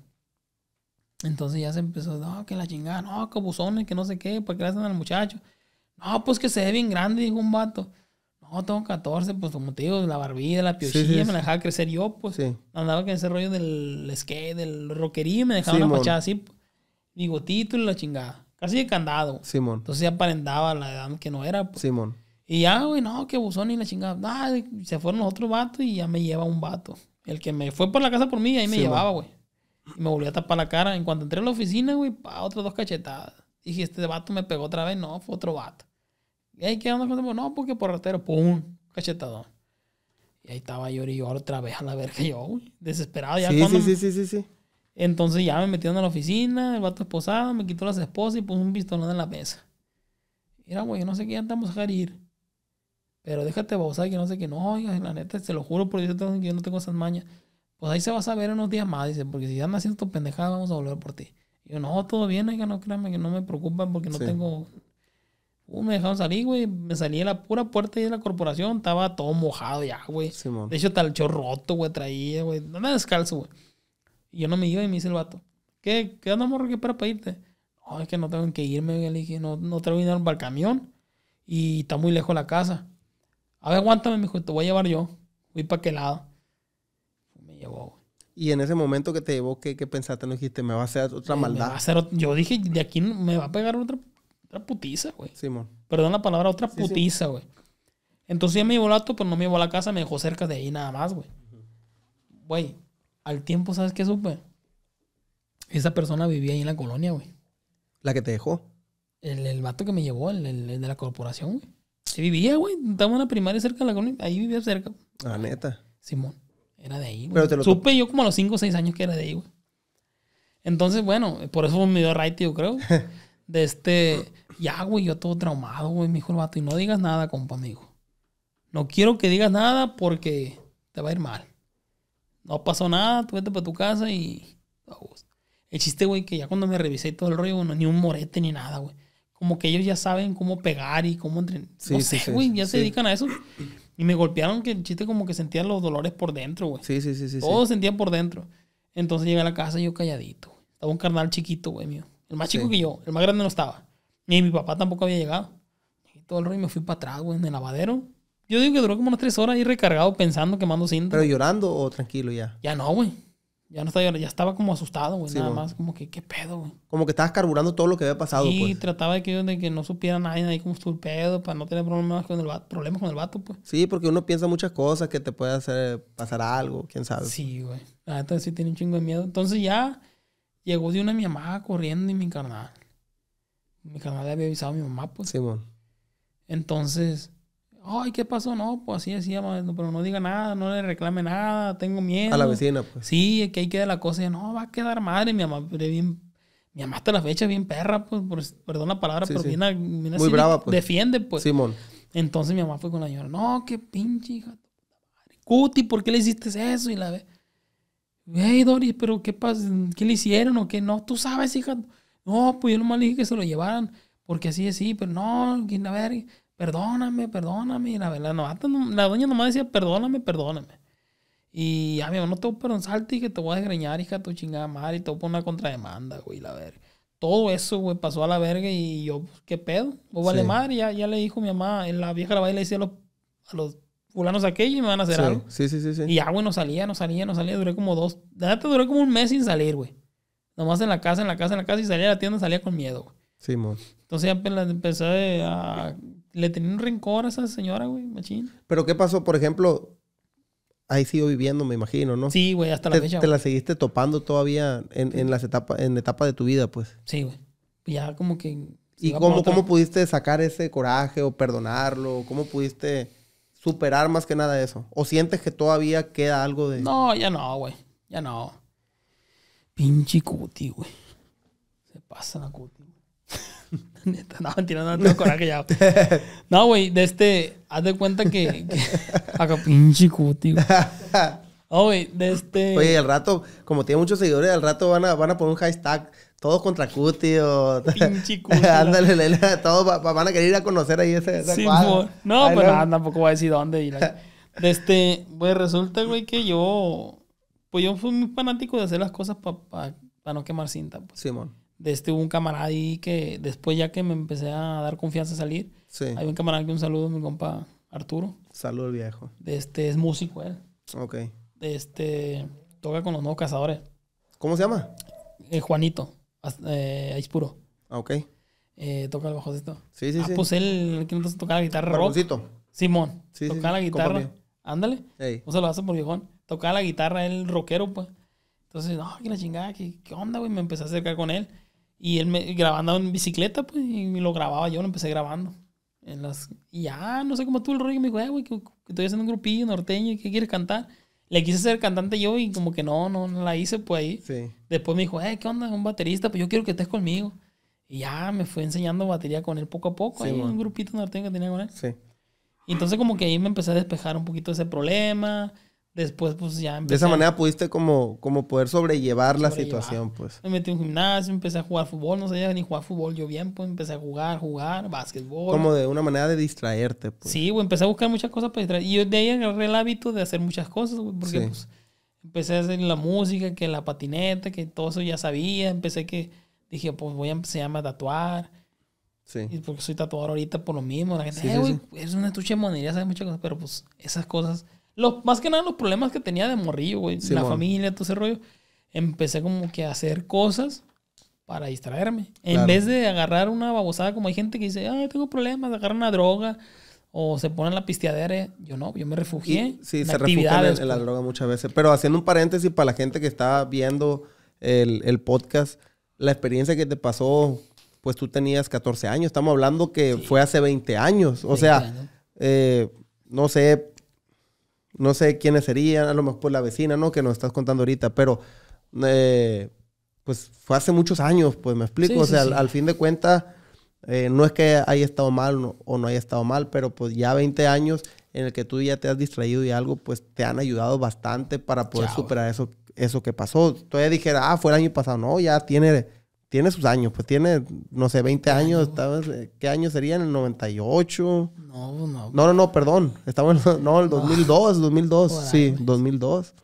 Entonces ya se empezó, no, que la chingada, no, que buzones, que no sé qué, ¿para qué le hacen al muchacho? No, pues que se ve bien grande, dijo un vato. No, tengo 14, pues como te digo, la barbilla, la piochilla, me la dejaba crecer yo, pues. Andaba con ese rollo del skate, del rockería, me dejaba una machada así, bigotito y la chingada. Casi de candado. Simón. Entonces ya aparentaba la edad que no era, pues. Simón. Y ya, güey, no, que buzones y la chingada. se fueron los otros vatos y ya me lleva un vato. El que me fue por la casa por mí, ahí me llevaba, güey me volví a tapar la cara. En cuanto entré a la oficina, güey, pa, otras dos cachetadas. Dije, este vato me pegó otra vez. No, fue otro vato. Y ahí quedamos con No, porque por ratero, pum, cachetadón. Y ahí estaba yo y otra vez a la verga yo, güey. Desesperado ya. Sí, cuando sí, sí, sí, sí, sí, Entonces ya me metieron en la oficina, el vato esposado, me quitó las esposas y puso un pistolón en la mesa. Era, güey, yo no sé qué andamos a ir. Pero déjate bausar que no sé qué. No, oiga, la neta, se lo juro por Dios que yo no tengo esas mañas. Pues ahí se va a saber unos días más, dice, porque si andas haciendo tu pendejada, vamos a volver por ti. Y yo, no, todo bien, oiga, no créame que no me preocupan porque no tengo. Uh, me dejaron salir, güey. Me salí de la pura puerta de la corporación. Estaba todo mojado ya, güey. de hecho, tal chorro roto, güey, traía, güey. Andaba descalzo, güey. Y yo no me iba y me dice el vato. ¿Qué? ¿Qué andamos, morro? ¿Qué para pedirte? No, es que no tengo que irme, güey. Le dije, no, no traigo dinero para el camión. Y está muy lejos la casa. A ver, aguántame, me dijo, te voy a llevar yo. Voy para aquel lado. Y en ese momento que te llevó, ¿qué, pensaste? No dijiste, me va a hacer otra maldad. yo dije, de aquí me va a pegar otra, otra putiza, güey. Simón. Perdón la palabra, otra putiza, güey. Entonces ya me llevó el auto, pero pues no me llevó a la casa, me dejó cerca de ahí nada más, güey. Güey, al tiempo, ¿sabes qué supe? Esa persona vivía ahí en la colonia, güey. ¿La que te dejó? El, el vato que me llevó, el, de la corporación, güey. Sí vivía, güey. Estaba en la primaria cerca de la colonia. Ahí vivía cerca. Ah, neta. Simón. Era de ahí, güey. Pero te lo Supe yo como a los 5 o 6 años que era de ahí, güey. Entonces, bueno, por eso me dio right, yo creo. De este, ya, güey, yo todo traumado, güey, mi vato. Y no digas nada, compa, amigo. No quiero que digas nada porque te va a ir mal. No pasó nada, tú vete para tu casa y... El chiste, güey, que ya cuando me revisé todo el rollo, bueno, ni un morete ni nada, güey. Como que ellos ya saben cómo pegar y cómo entrenar. Sí, no sé, güey, ya se dedican a eso. Y me golpearon que el chiste como que sentían los dolores por dentro, güey. Sí, sí, sí, sí. Todos por dentro. Entonces llegué a la casa yo calladito. Estaba un carnal chiquito, güey, mío. El más chico que yo. El más grande no estaba. Ni mi papá tampoco había llegado. Y todo el rollo y me fui para atrás, güey, en el lavadero. Yo digo que duró como unas tres horas ahí recargado, pensando, quemando cinta. ¿Pero llorando o tranquilo ya? Ya no, güey. Ya no estaba ya estaba como asustado, güey, nada más, como que, ¿qué pedo, güey? Como que estabas carburando todo lo que había pasado, Sí, pues. trataba de que, de que no supiera nadie ahí cómo estuvo el pedo, para no tener problemas con el vato, problemas con el pues. Sí, porque uno piensa muchas cosas que te puede hacer eh, pasar algo, quién sabe. Sí, güey. entonces sí tiene un chingo de miedo. Entonces ya llegó de una mi mamá corriendo y mi carnal. Mi carnal le había avisado a mi mamá, pues. Sí, güey. entonces Ay, ¿qué pasó? No, pues así decía, pero no diga nada, no le reclame nada, tengo miedo. A la vecina, pues. Sí, es que ahí queda la cosa. no, va a quedar madre, mi mamá, pero bien. Mi mamá hasta la fecha bien perra, pues, perdón la palabra, pero viene a Muy brava, pues. Defiende, pues. Simón. Entonces mi mamá fue con la señora, no, qué pinche hija. Cuti, ¿por qué le hiciste eso? Y la ve. Hey, Doris, pero ¿qué pasa? ¿Qué le hicieron o qué? No, tú sabes, hija. No, pues yo nomás le dije que se lo llevaran, porque así es, sí, pero no, quién la perdóname, perdóname. la, la, la doña nomás decía, perdóname, perdóname. Y ya, ah, mi mamá, no te voy a perdonar... y que te voy a desgreñar, hija, tu chingada madre, y te voy a poner una contrademanda, güey, la verga. Todo eso, güey, pasó a la verga y yo, pues, ¿qué pedo? O pues, vale madre, ya, ya le dijo mi mamá, la vieja la va y le decía a los, fulanos aquellos y me van a hacer algo. Sí, sí, sí, sí, Y ya, güey, no salía, no salía, no salía. Duré como dos, de verdad duré como un mes sin salir, güey. Nomás en la casa, en la casa, en la casa y salía a la tienda, salía con miedo, güey. Sí, mon. Entonces ya pues, empecé a le tenía un rencor a esa señora, güey, machín. Pero ¿qué pasó? Por ejemplo, ahí sigo viviendo, me imagino, ¿no? Sí, güey, hasta la fecha. Te la seguiste topando todavía en, en las etapas, en etapa de tu vida, pues. Sí, güey. Ya como que. ¿Y cómo, cómo pudiste sacar ese coraje o perdonarlo? ¿Cómo pudiste superar más que nada eso? ¿O sientes que todavía queda algo de.? No, ya no, güey. Ya no. Pinche cuti, güey. Se pasa la cuti. no, no No, güey, de este, haz de cuenta que. que acá, pinche cuti, güey. de este. Oye, al rato, como tiene muchos seguidores, al rato van a, van a poner un hashtag. Todos contra Cuti o... Pinche Ándale, Todos van a querer ir a conocer ahí ese, No, pero pues tampoco voy a decir dónde ir. Este, Pues resulta, güey, que yo... Pues yo fui muy fanático de hacer las cosas para para no quemar cinta. Pues. Simón de este, hubo un camarada ahí que después ya que me empecé a dar confianza a salir, sí. hay un camarada que un saludo, mi compa Arturo. Saludos, viejo. De este, es músico él. Ok. De este, toca con los nuevos cazadores. ¿Cómo se llama? Eh, Juanito, eh, Puro. Ah, ok. Eh, toca el bajocito esto. Sí, sí, ah, sí. pues él, que no toca la guitarra rock. Simón. Sí, toca la guitarra. Ándale. o No se lo hace por viejón. Toca la guitarra el rockero, pues. Entonces, no, que la chingada, ¿qué, qué onda, güey? Me empecé a acercar con él. Y él me grabando en bicicleta, pues, y lo grababa yo, lo empecé grabando. En las, y ya, no sé cómo tú el rollo, me dijo, eh, güey, que, estoy haciendo un grupillo norteño, ¿qué quieres cantar? Le quise ser cantante yo y como que no, no, la hice, pues ahí. Sí. Después me dijo, eh, ¿qué onda? Un baterista, pues yo quiero que estés conmigo. Y ya me fue enseñando batería con él poco a poco, ahí, un grupito norteño que tenía con él. Sí. Y entonces como que ahí me empecé a despejar un poquito ese problema después pues ya empecé. De esa manera pudiste como, como poder sobrellevar, la situación, pues. Me metí en un gimnasio, empecé a jugar fútbol, no sabía ni jugar fútbol yo bien, pues empecé a jugar, jugar, básquetbol. Como de una manera de distraerte, pues. Sí, empecé a buscar muchas cosas para distraer. Y yo de ahí agarré el hábito de hacer muchas cosas, güey, porque pues empecé a hacer la música, que la patineta, que todo eso ya sabía, empecé que dije, pues voy a empezar a tatuar. Sí. Y porque soy tatuador ahorita por lo mismo, la gente, dice, es una estuche de monería, sabes muchas cosas, pero pues esas cosas más que nada los problemas que tenía de morrillo, güey. la familia, todo ese rollo. Empecé como que a hacer cosas para distraerme. En vez de agarrar una babosada como hay gente que dice, Ay, tengo problemas, agarrar una droga o se ponen la pisteadera. Yo no, yo me refugié. sí, se refugian en, pues. la droga muchas veces. Pero haciendo un paréntesis para la gente que está viendo el, podcast, la experiencia que te pasó, pues tú tenías 14 años. Estamos hablando que fue hace 20 años. O sea, eh, no sé, no sé quiénes serían, a lo mejor la vecina, ¿no? Que nos estás contando ahorita, pero eh, pues fue hace muchos años, pues me explico, o sea, Al, fin de cuentas, eh, no es que haya estado mal o no haya estado mal, pero pues ya 20 años en el que tú ya te has distraído y algo, pues te han ayudado bastante para poder superar eso, eso que pasó. Todavía dijera, ah, fue el año pasado, no, ya tiene tiene sus años, pues tiene, no sé, 20 años, eh, ¿qué año sería? ¿En el 98? No, pues no. No, no, no, perdón, estamos en no, el 2002, 2002, sí, 2002. Pues.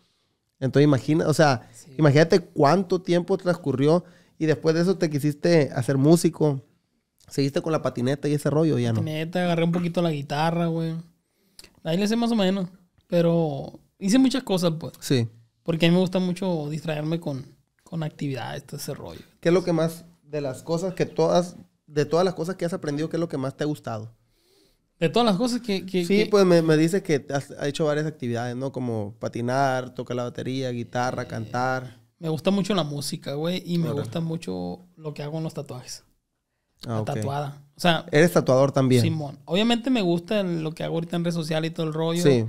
Entonces imagina, o sea, imagínate cuánto tiempo transcurrió y después de eso te quisiste hacer músico, seguiste con la patineta y ese rollo, ya no. Patineta, agarré un poquito la guitarra, güey. Ahí le sé más o menos, pero hice muchas cosas, pues. Sí. Porque a mí me gusta mucho distraerme con, con actividades, todo ese rollo. ¿Qué es lo que más, de las cosas que todas, de todas las cosas que has aprendido, qué es lo que más te ha gustado? De todas las cosas que... sí, pues me, me dices que has, hecho varias actividades, ¿no? Como patinar, tocar la batería, guitarra, eh, cantar. Me gusta mucho la música, güey, y me gusta mucho lo que hago en los tatuajes. la ah, tatuada. O sea... Eres tatuador también. Simón. Obviamente me gusta lo que hago ahorita en redes sociales y todo el rollo. Sí.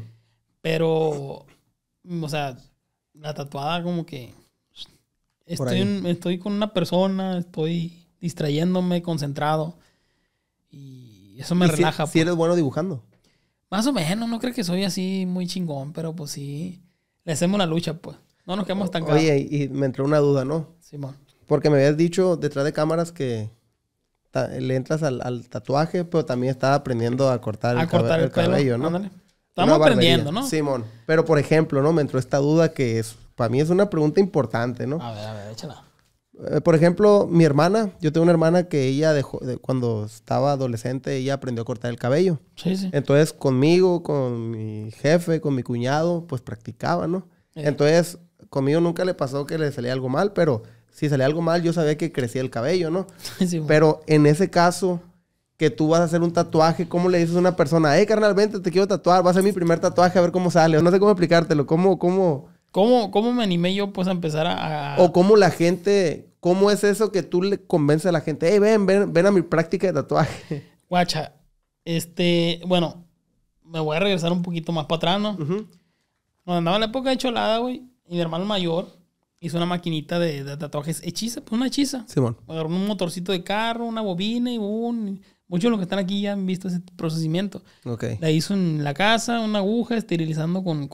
Pero, o sea, la tatuada como que estoy, estoy con una persona, estoy distrayéndome, concentrado. Y eso me relaja. Si, pues. eres bueno dibujando. Más o menos, no creo que soy así muy chingón, pero pues sí. Le hacemos la lucha, pues. No nos quedamos tan Oye, y, me entró una duda, ¿no? Simón. Porque me habías dicho detrás de cámaras que le entras al, tatuaje, pero también estaba aprendiendo a cortar, a el, cortar cabello, ¿no? Estamos aprendiendo, ¿no? Simón. Pero por ejemplo, ¿no? Me entró esta duda que es para mí es una pregunta importante, ¿no? A ver, a ver, échala. Eh, por ejemplo, mi hermana, yo tengo una hermana que ella dejó, cuando estaba adolescente, ella aprendió a cortar el cabello. Sí, sí. Entonces, conmigo, con mi jefe, con mi cuñado, pues practicaba, ¿no? Entonces, conmigo nunca le pasó que le salía algo mal, pero si salía algo mal, yo sabía que crecía el cabello, ¿no? Sí, pero en ese caso, que tú vas a hacer un tatuaje, ¿cómo le dices a una persona, hey, carnal, vente, te quiero tatuar, Va a ser mi primer tatuaje, a ver cómo sale? No sé cómo explicártelo, cómo, cómo... ¿Cómo, me animé yo pues a empezar a, O cómo la gente, cómo es eso que tú le convences a la gente, hey, ven, ven, a mi práctica de tatuaje? Guacha, este, bueno, me voy a regresar un poquito más para atrás, ¿no? Cuando andaba en la época de Cholada, güey, y mi hermano mayor hizo una maquinita de, tatuajes hechiza, pues una hechiza. Simón. Sí, un motorcito de carro, una bobina y un... Muchos de los que están aquí ya han visto ese procesamiento. Ok. La hizo en la casa, una aguja, esterilizando con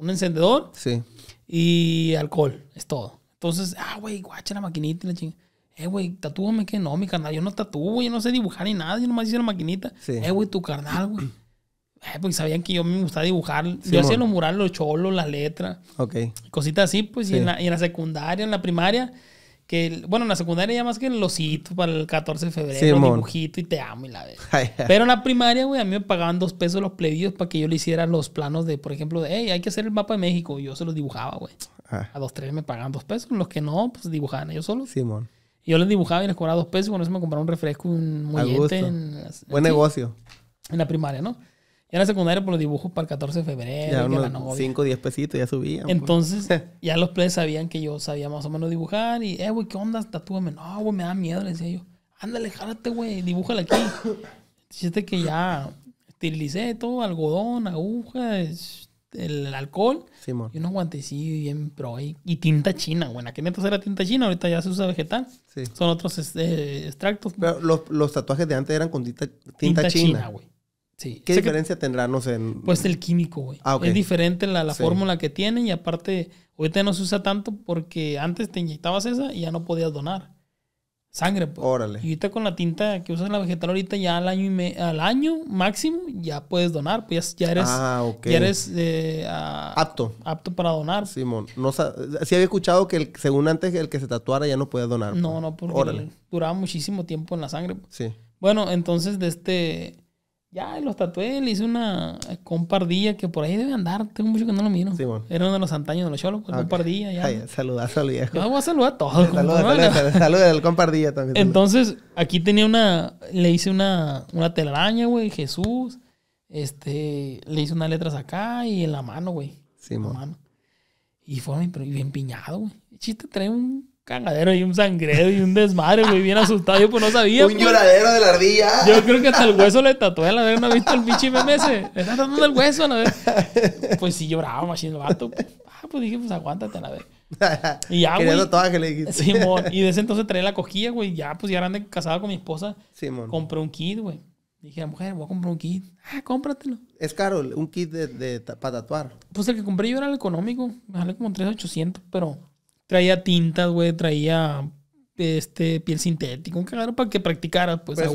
un encendedor sí. y alcohol, es todo. Entonces, ah, güey, guacha la maquinita y la chingada. Eh, güey, tatúame que no, mi carnal. Yo no tatúo, yo no sé dibujar ni nada. Yo nomás hice la maquinita. Eh, güey, tu carnal, güey. Eh, pues sabían que yo me gustaba dibujar. yo hacía los murales, los cholos, las letras. Ok. Cositas así, pues. Y, en la, y, en la, secundaria, en la primaria, que, bueno, en la secundaria ya más que en los osito para el 14 de febrero, dibujito y te amo y la vez. Pero en la primaria, güey, a mí me pagaban dos pesos los plebidos para que yo le hiciera los planos de, por ejemplo, de, hey, hay que hacer el mapa de México. Yo se los dibujaba, güey. Ah. A dos, tres me pagaban dos pesos. Los que no, pues dibujaban ellos solos. Simón. yo les dibujaba y les cobraba dos pesos. Con eso me compraba un refresco, un mollete. Buen negocio. En la primaria, ¿no? en la secundaria, por pues, los dibujos para el 14 de febrero. Ya unos 5 o 10 pesitos ya subía. Pues. Entonces, ya los plebes sabían que yo sabía más o menos dibujar. Y, eh, güey, ¿qué onda? Tatúame. No, güey, me da miedo, le decía yo. Ándale, jálate, güey, Dibújale aquí. Dijiste que ya esterilicé todo, algodón, agujas, el alcohol. Sí, y unos Sí, bien pro. Y, y tinta china, güey. Aquí neta era tinta china, ahorita ya se usa vegetal. Sí. Son otros este, extractos. Pero los, tatuajes de antes eran con tinta, tinta, tinta china, güey. ¿Qué diferencia tendrán, tendrá, no sé? En... Pues el químico, güey. Ah, es diferente la, fórmula que tienen y aparte, ahorita no se usa tanto porque antes te inyectabas esa y ya no podías donar sangre, pues. Órale. Y ahorita con la tinta que usas la vegetal ahorita ya al año al año máximo ya puedes donar, pues ya, eres ah, ya eres eh, apto apto para donar. Simón, no sí había escuchado que según antes el que se tatuara ya no podía donar. No, no porque duraba muchísimo tiempo en la sangre. Sí. Bueno, entonces de este ya, los tatué, le hice una eh, compardilla que por ahí debe andar. Tengo mucho que no lo miro. Era uno de los antaños de los cholos, compardilla. Pues, ya. Ay, saluda, saluda. Vamos voy a saludar a todos. Saluda, Saludos saluda, compardilla también. Entonces, aquí tenía una... Le hice una, una telaraña, güey, Jesús. Este... Le hice unas letras acá y en la mano, güey. Sí, mano. Y fue bien piñado, güey. El chiste trae un Cangadero y un sangredo y un desmadre, güey, bien asustado. Yo pues no sabía. Un pues. lloradero de la ardilla. Yo creo que hasta el hueso le tatué, la vez. no ha visto el bicho meme ese. Le está tatuando el hueso, la vez. Pues sí lloraba, machín, el vato. Ah, pues dije, pues aguántate, la vez. Y ya, güey. Toda que le dijiste. Simón. Y desde entonces traía la cojilla, güey. Ya, pues ya grande, casado con mi esposa. Simón. Compré un kit, güey. Dije, mujer, voy a comprar un kit. Ah, cómpratelo. Es caro un kit de, de, para tatuar. Pues el que compré yo era el económico. Me sale como 3,800, pero traía tintas, güey, traía este piel sintética, un para que practicara, pues. es,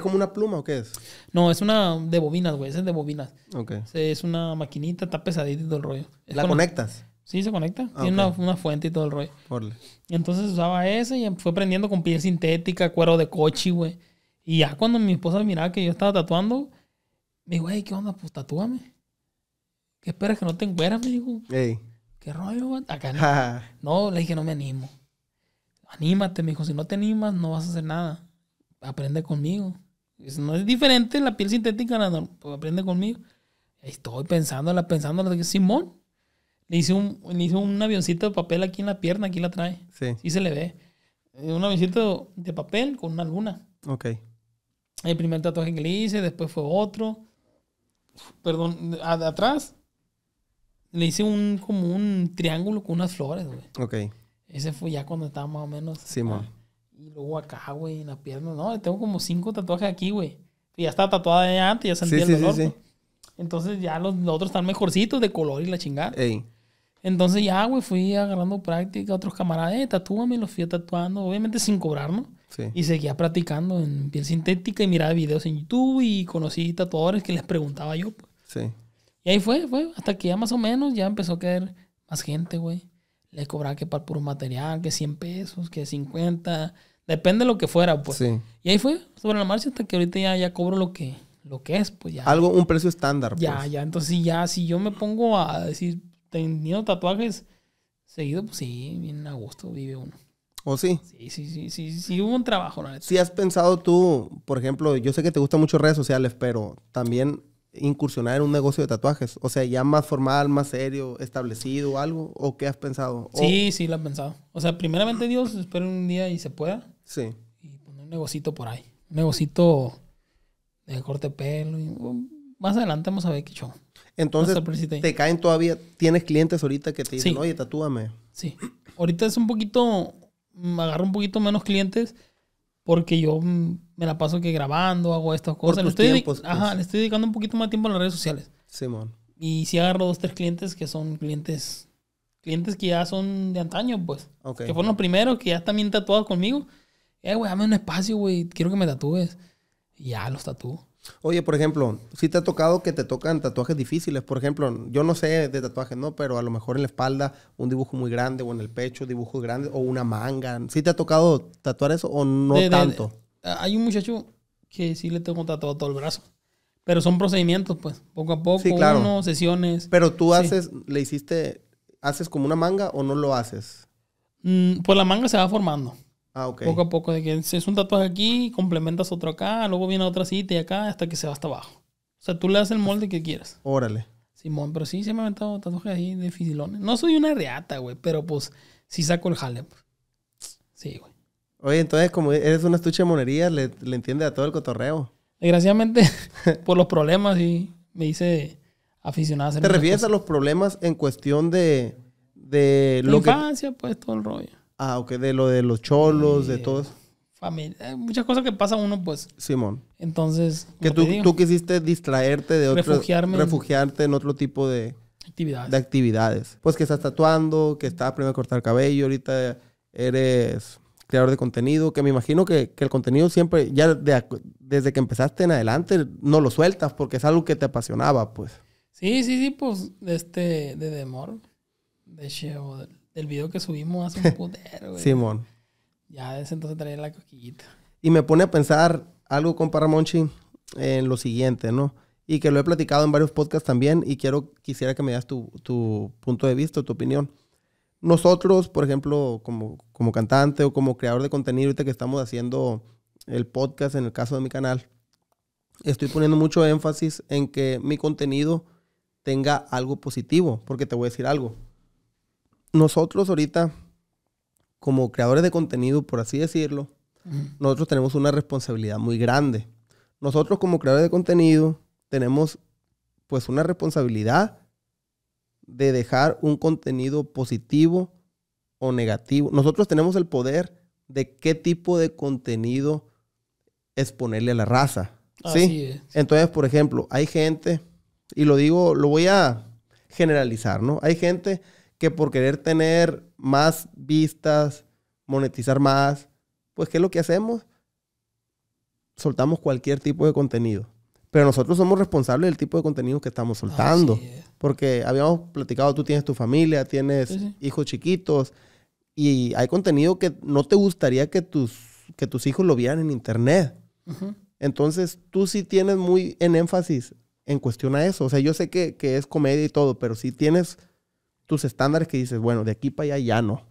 como una pluma o qué es? No, es una de bobinas, güey, es de bobinas. Ok. Es una maquinita, está pesadita y todo el rollo. ¿La conectas? Sí, se conecta. Ah, Tiene una, fuente y todo el rollo. entonces usaba esa y fue prendiendo con piel sintética, cuero de coche, güey. Y ya cuando mi esposa miraba que yo estaba tatuando, me dijo, güey, ¿qué onda? Pues tatúame. ¿Qué esperas que no te encueras? Me dijo. Ey. ¿Qué rollo? Acá no. le dije, no me animo. Anímate, me dijo, si no te animas, no vas a hacer nada. Aprende conmigo. no es diferente la piel sintética, la pues, aprende conmigo. Estoy pensándola, pensándola. Simón, le hice, un, le hice un avioncito de papel aquí en la pierna, aquí la trae. Sí. Y se le ve. Eh, un avioncito de papel con una luna. Ok. El primer tatuaje que le hice, después fue otro. Perdón, a, atrás le hice un, como un triángulo con unas flores, güey. Ok. Ese fue ya cuando estaba más o menos. Sí, ma. Y luego acá, güey, en la pierna. No, tengo como cinco tatuajes aquí, güey. Y ya estaba tatuada de antes, ya sentía el dolor. Sí, sí, Entonces ya los, otros están mejorcitos de color y la chingada. Ey. Entonces ya, güey, fui agarrando práctica. Otros camaradas, eh, tatúame, los fui tatuando. Obviamente sin cobrar, ¿no? Sí. Y seguía practicando en piel sintética y miraba videos en YouTube y conocí tatuadores que les preguntaba yo. Pues. Sí. Y ahí fue, fue, hasta que ya más o menos ya empezó a caer más gente, güey. Le cobraba que para puro material, que 100 pesos, que 50, depende de lo que fuera, pues. Y ahí fue, sobre la marcha, hasta que ahorita ya, ya cobro lo que, lo que es, pues ya. Algo, un precio estándar, Ya, pues. ya, entonces ya, si yo me pongo a decir, teniendo tatuajes seguido, pues sí, bien a gusto vive uno. ¿O sí? Sí, sí, sí, sí, sí, hubo un trabajo, la Si has pensado tú, por ejemplo, yo sé que te gustan mucho redes sociales, pero también incursionar en un negocio de tatuajes? O sea, ya más formal, más serio, establecido, algo, o qué has pensado? Sí, sí, lo he pensado. O sea, primeramente Dios, espero un día y se pueda. Sí. Y poner un negocito por ahí. Un negocito de corte de pelo. Um, más adelante vamos a ver qué show. Entonces, te caen todavía, tienes clientes ahorita que te dicen, oye, tatúame. Sí. Ahorita es un poquito, mm, agarro un poquito menos clientes porque yo mm, me la paso que grabando, hago estas cosas. Le estoy, pues. ajá, le estoy dedicando un poquito más tiempo a las redes sociales. Simón. Y si agarro dos, tres clientes que son clientes clientes que ya son de antaño, pues. Que fueron los primeros, que ya están bien tatuados conmigo. Eh, güey, dame un espacio, güey. Quiero que me tatúes. ya los tatúo. Oye, por ejemplo, si te ha tocado que te tocan tatuajes difíciles, por ejemplo, yo no sé de tatuajes, ¿no? Pero a lo mejor en la espalda un dibujo muy grande o en el pecho dibujos grandes o una manga. ¿Si te ha tocado tatuar eso o no tanto? hay un muchacho que sí le tengo tatuado todo el brazo. Pero son procedimientos, pues, poco a poco, sesiones. Pero tú haces, le hiciste, haces como una manga o no lo haces? Mm, pues la manga se va formando. Ah, ok. Poco a poco, de que es un tatuaje aquí, complementas otro acá, luego viene otra cita y acá, hasta que se va hasta abajo. O sea, tú le das el molde que quieras. Órale. Simón, pero sí, se me ha aventado tatuajes ahí dificilones. No soy una reata, güey, pero pues sí saco el jale. Pues. Sí, güey. Oye, entonces, como eres una estuche de monerías, le, entiende a todo el cotorreo. Desgraciadamente, por los problemas, sí, me hice aficionada a ¿Te refieres a los problemas en cuestión de, de la infancia, pues, todo el rollo. Ah, ok, de lo de los cholos, de, todo eso. Familia, eh, muchas cosas que pasa uno, pues. Simón. Entonces. Que tú, quisiste distraerte de otro. Refugiarme. Refugiarte en otro tipo de. Actividades. De actividades. Pues que estás tatuando, que estás primero a cortar cabello, ahorita eres creador de contenido, que me imagino que, el contenido siempre, ya desde que empezaste en adelante, no lo sueltas porque es algo que te apasionaba, pues. Sí, sí, sí, pues, este, de Demor, de Chevo, el video que subimos hace un poder, Simón. Ya desde entonces traía la coquillita. Y me pone a pensar algo con Paramonchi en lo siguiente, ¿no? Y que lo he platicado en varios podcasts también y quiero, quisiera que me das tu, punto de vista, tu opinión. Nosotros, por ejemplo, como, como cantante o como creador de contenido, ahorita que estamos haciendo el podcast, en el caso de mi canal, estoy poniendo mucho énfasis en que mi contenido tenga algo positivo, porque te voy a decir algo nosotros ahorita, como creadores de contenido, por así decirlo, nosotros tenemos una responsabilidad muy grande. Nosotros como creadores de contenido tenemos pues una responsabilidad de dejar un contenido positivo o negativo. Nosotros tenemos el poder de qué tipo de contenido exponerle a la raza. Así Es. Entonces, por ejemplo, hay gente, y lo digo, lo voy a generalizar, ¿no? Hay gente que por querer tener más vistas, monetizar más, pues ¿qué es lo que hacemos? Soltamos cualquier tipo de contenido. Pero nosotros somos responsables del tipo de contenido que estamos soltando. Porque habíamos platicado, tú tienes tu familia, tienes hijos chiquitos y hay contenido que no te gustaría que tus, que tus hijos lo vieran en internet. Entonces, tú sí tienes muy en énfasis en cuestión a eso. O sea, yo sé que, que es comedia y todo, pero sí tienes tus estándares que dices, bueno, de aquí para allá ya no.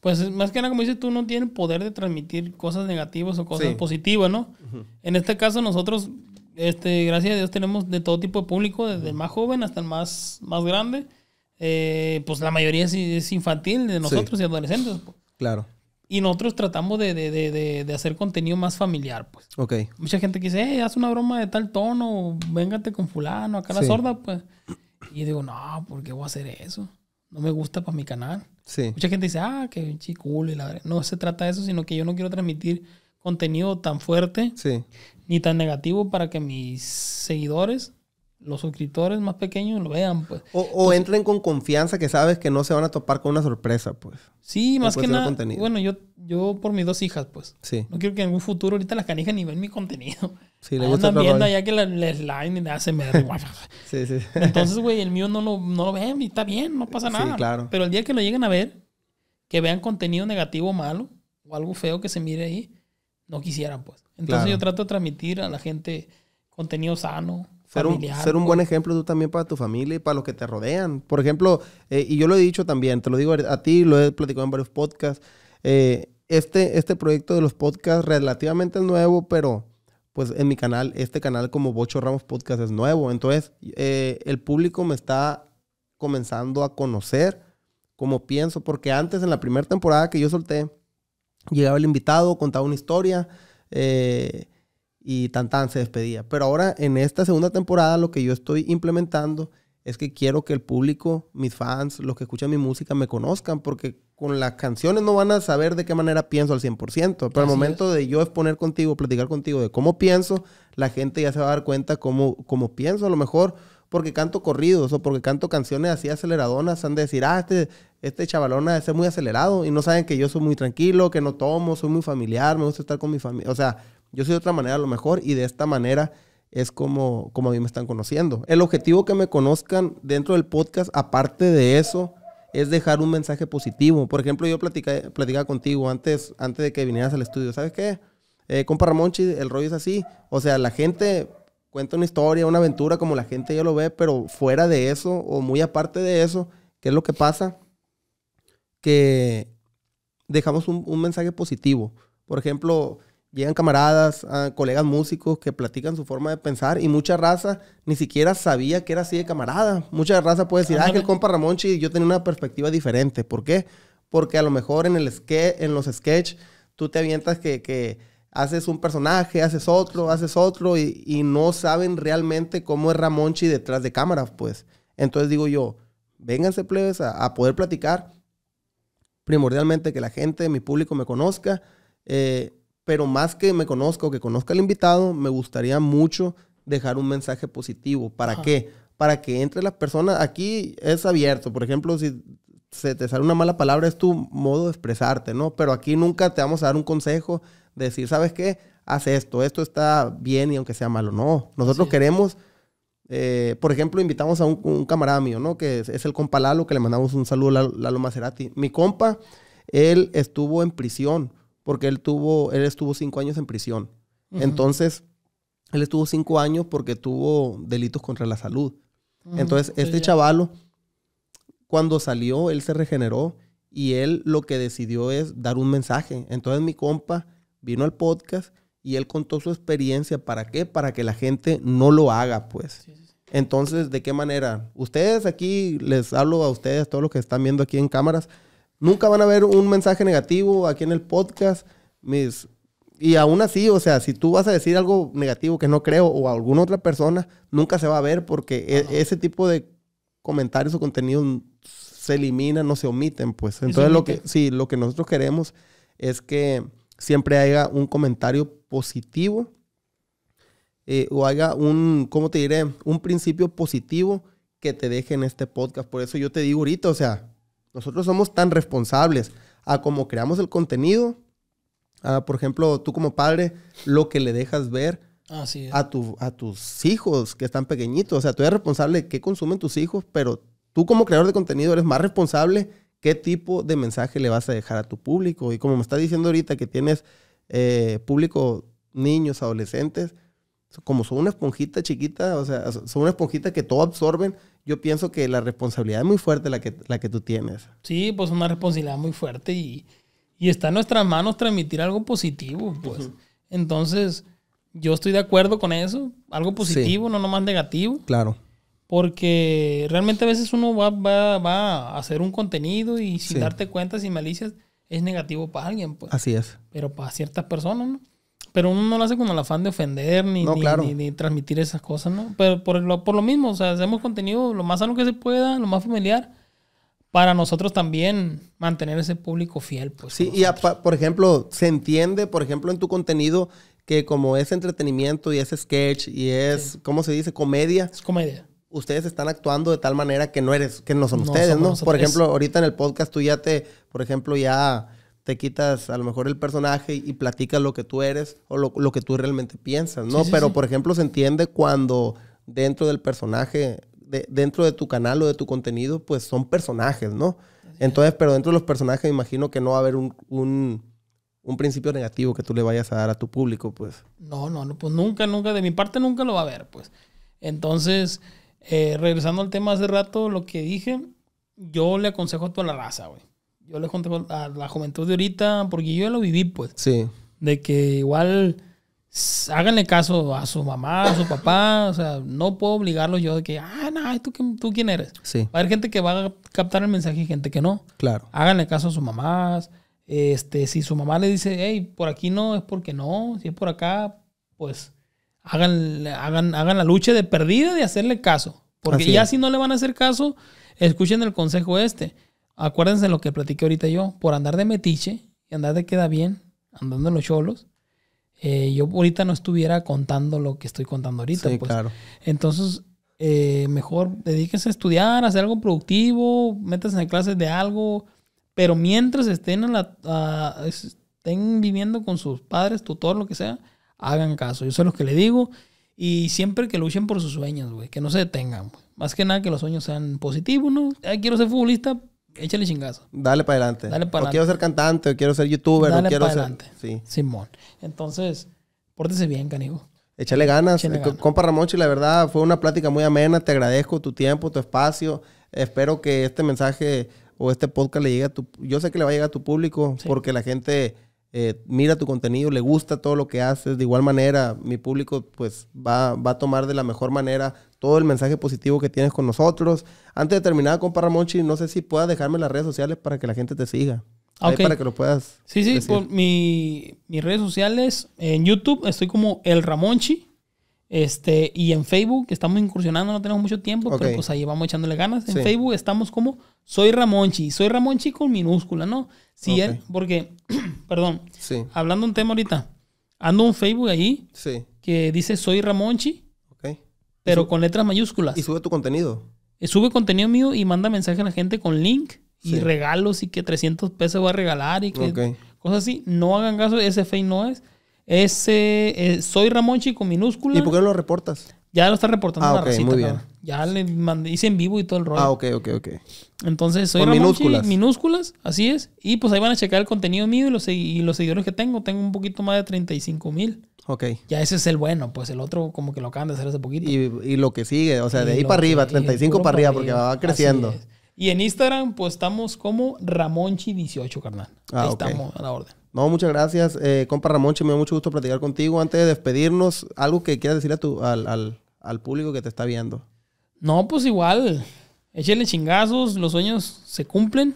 Pues más que nada, como dices tú, no tienen poder de transmitir cosas negativas o cosas positivas, ¿no? En este caso, nosotros, este, gracias a Dios, tenemos de todo tipo de público, desde el más joven hasta el más, más grande. Eh, pues la mayoría es, infantil de nosotros y adolescentes. Pues. Claro. Y nosotros tratamos de, hacer contenido más familiar, pues. Ok. Mucha gente que dice, hey, eh, haz una broma de tal tono, o véngate con fulano, acá la sorda, pues. Y digo, no, ¿por qué voy a hacer eso? No me gusta para mi canal. Sí. Mucha gente dice, ah, que cool. Y la... No se trata de eso, sino que yo no quiero transmitir contenido tan fuerte ni tan negativo para que mis seguidores los suscriptores más pequeños lo vean, pues. O, entren con confianza que sabes que no se van a topar con una sorpresa, pues. Sí, más que nada. Bueno, yo, yo por mis dos hijas, pues. Sí. No quiero que en algún futuro ahorita las canijas ni ven mi contenido. Sí, le gusta viendo allá que la, la slime y me hace sí, sí. Entonces, güey, el mío no lo, no lo ven y está bien, no pasa nada. Sí, claro. Pero el día que lo lleguen a ver, que vean contenido negativo malo o algo feo que se mire ahí, no quisieran, pues. Entonces yo trato de transmitir a la gente contenido sano, ser un, ser un buen pues. ejemplo tú también para tu familia y para los que te rodean. Por ejemplo, eh, y yo lo he dicho también, te lo digo a ti, lo he platicado en varios podcasts. Eh, este, este proyecto de los podcasts relativamente nuevo, pero pues en mi canal, este canal como Bocho Ramos Podcast es nuevo. Entonces, eh, el público me está comenzando a conocer como pienso, porque antes en la primera temporada que yo solté, llegaba el invitado, contaba una historia y tan tan se despedía. Pero ahora en esta segunda temporada lo que yo estoy implementando es que quiero que el público, mis fans, los que escuchan mi música me conozcan porque con las canciones no van a saber de qué manera pienso al 100%, pero el al momento de yo exponer contigo, platicar contigo de cómo pienso, la gente ya se va a dar cuenta cómo, cómo pienso, a lo mejor porque canto corridos o porque canto canciones así aceleradonas, han de decir, ah, este, este chavalón ha ser muy acelerado y no saben que yo soy muy tranquilo, que no tomo, soy muy familiar, me gusta estar con mi familia. O sea, yo soy de otra manera a lo mejor y de esta manera es como, como a mí me están conociendo. El objetivo que me conozcan dentro del podcast, aparte de eso, es dejar un mensaje positivo. Por ejemplo, yo platicaba contigo antes, antes de que vinieras al estudio. ¿Sabes qué? Eh, compa el rollo es así. O sea, la gente cuenta una historia, una aventura, como la gente ya lo ve, pero fuera de eso, o muy aparte de eso, ¿qué es lo que pasa? Que dejamos un mensaje positivo. Por ejemplo, Llegan camaradas, ah, colegas músicos que platican su forma de pensar y mucha raza ni siquiera sabía que era así de camarada. Mucha raza puede decir, ah, que el compa Ramonchi, yo tenía una perspectiva diferente. ¿Por qué? Porque a lo mejor en, el sketch, en los sketch tú te avientas que, haces un personaje, haces otro, haces otro y, no saben realmente cómo es Ramonchi detrás de cámaras, pues. Entonces digo yo, vénganse plebes a, a poder platicar primordialmente que la gente, mi público me conozca. Eh, pero más que me conozca o que conozca al invitado, me gustaría mucho dejar un mensaje positivo. ¿Para qué? Para que entre las personas. Aquí es abierto. Por ejemplo, si se te sale una mala palabra, es tu modo de expresarte, ¿no? Pero aquí nunca te vamos a dar un consejo, de decir, ¿sabes qué? Haz esto, esto está bien y aunque sea malo. No, nosotros queremos, eh, por ejemplo, invitamos a un, camarada mío, ¿no? Que es, el compa Lalo, que le mandamos un saludo a Lalo Macerati. Mi compa, él estuvo en prisión porque él tuvo, él estuvo cinco años en prisión. Entonces, él estuvo cinco años porque tuvo delitos contra la salud. Entonces, este chavalo, cuando salió, él se regeneró y él lo que decidió es dar un mensaje. Entonces, mi compa vino al podcast y él contó su experiencia. ¿Para qué? Para que la gente no lo haga, pues. Entonces, ¿de qué manera? Ustedes aquí, les hablo a ustedes, todos los que están viendo aquí en cámaras, Nunca van a ver un mensaje negativo aquí en el podcast. Mis... Y aún así, o sea, si tú vas a decir algo negativo que no creo o a alguna otra persona, nunca se va a ver porque e, ese tipo de comentarios o contenidos se eliminan, no se omiten, pues. Entonces, lo que, sí, lo que nosotros queremos es que siempre haya un comentario positivo eh, o haya un, ¿cómo te diré? Un principio positivo que te deje en este podcast. Por eso yo te digo ahorita, o sea, nosotros somos tan responsables a cómo creamos el contenido, por ejemplo, tú como padre, lo que le dejas ver a, tus hijos que están pequeñitos. O sea, tú eres responsable de qué consumen tus hijos, pero tú como creador de contenido eres más responsable qué tipo de mensaje le vas a dejar a tu público. Y como me está diciendo ahorita que tienes eh, público niños, adolescentes, como son una esponjita chiquita, o sea, son una esponjita que todo absorben, yo pienso que la responsabilidad es muy fuerte la que, la que tú tienes. Sí, pues una responsabilidad muy fuerte y, está en nuestras manos transmitir algo positivo, pues. Entonces, yo estoy de acuerdo con eso, algo positivo, no no nomás negativo. Claro. Porque realmente a veces uno va, va, va a hacer un contenido y sin darte cuenta, sin malicias, es negativo para alguien, pues. Así es. Pero para ciertas personas, ¿no? Pero uno no lo hace con el afán de ofender ni, transmitir esas cosas, ¿no? Pero por lo, mismo, o sea, hacemos contenido lo más sano que se pueda, lo más familiar, para nosotros también mantener ese público fiel. Pues, sí, y por ejemplo, se entiende, por ejemplo, en tu contenido que como es entretenimiento y es sketch y es, ¿cómo se dice? Comedia. Es comedia. Ustedes están actuando de tal manera que no eres, que no son ustedes, ¿no? Por ejemplo, ahorita en el podcast tú ya te, por ejemplo, ya te quitas a lo mejor el personaje y, platicas lo que tú eres o lo, que tú realmente piensas, ¿no? Pero, por ejemplo, se entiende cuando dentro del personaje de, dentro de tu canal o de tu contenido, pues son personajes, ¿no? Entonces, pero dentro de los personajes, imagino que no va a haber un, principio negativo que tú le vayas a dar a tu público, pues. No, no, no, pues nunca, nunca, de mi parte nunca lo va a haber, pues. Entonces, eh, regresando al tema hace rato, lo que dije, yo le aconsejo a toda la raza, güey yo les conté a la juventud de ahorita, porque yo ya lo viví, pues. Sí. De que igual háganle caso a su mamá, a su papá, o sea, no puedo obligarlo yo de que, ah, no, ¿tú, quién eres? Sí. Va a haber gente que va a captar el mensaje y gente que no. Claro. Háganle caso a su mamás. Este, si su mamá le dice, hey, por aquí no, es porque no, si es por acá, pues hagan, hagan, hagan la lucha de perdida de hacerle caso. Porque ya si no le van a hacer caso, escuchen el consejo este. Acuérdense lo que platiqué ahorita yo, por andar de metiche y andar de queda bien, andando en los cholos, eh, yo ahorita no estuviera contando lo que estoy contando ahorita. Pues. claro. Entonces, eh, mejor dedíquense a estudiar, hacer algo productivo, métanse en clases de algo, pero mientras estén, en la, estén viviendo con sus padres, tutor, lo que sea, hagan caso. Yo sé lo que le digo. Y siempre que luchen por sus sueños, güey, que no se detengan, güey. Más que nada que los sueños sean positivos, ¿no? hay quiero ser futbolista, échale chingazo. Dale para adelante. Dale para adelante. quiero ser cantante, o quiero ser youtuber, Dale o quiero para ser. Adelante. Simón. Entonces, pórtese bien, canigo. Échale ganas. Eh, compa Ramonchi, la verdad, fue una plática muy amena. Te agradezco tu tiempo, tu espacio. Espero que este mensaje o este podcast le llegue a tu... Yo sé que le va a llegar a tu público porque la gente eh, mira tu contenido, le gusta todo lo que haces. De igual manera, mi público pues va, a tomar de la mejor manera todo el mensaje positivo que tienes con nosotros. Antes de terminar, compa Ramonchi, no sé si puedas dejarme las redes sociales para que la gente te siga. para que lo puedas. Sí, sí, por mi, mis redes sociales, en YouTube estoy como El Ramonchi. Este, y en Facebook estamos incursionando, no tenemos mucho tiempo, pero pues ahí vamos echándole ganas. En Facebook estamos como Soy Ramonchi. Soy Ramonchi con minúscula, ¿no? Sí, porque, perdón, sí. hablando un tema ahorita, ando un Facebook ahí que dice soy Ramonchi, pero con letras mayúsculas. ¿Y sube tu contenido? Eh, sube contenido mío y manda mensaje a la gente con link y regalos y que 300 pesos va a regalar y que cosas así. No hagan caso, ese fake no es. Ese eh, soy Ramonchi con minúsculas. ¿Y por qué lo reportas? Ya lo está reportando ah, la muy bien. Ya le mandé, hice en vivo y todo el rollo. Ah, ok, ok, ok. Entonces, soy minúsculas. minúsculas, así es. Y pues ahí van a checar el contenido mío y los, seguidores que tengo. Tengo un poquito más de 35 mil. Ok. Ya ese es el bueno, pues el otro como que lo acaban de hacer hace poquito. Y, y lo que sigue, o sea, de ahí para arriba, 35 para arriba, porque va creciendo. Y en Instagram, pues estamos como Ramonchi18, carnal. Ah, ahí estamos a la orden. No, muchas gracias, eh, compa Ramonchi. Me da mucho gusto platicar contigo. Antes de despedirnos, algo que quieras decir a tu, al, al público que te está viendo. No, pues igual, Échenle chingazos, los sueños se cumplen,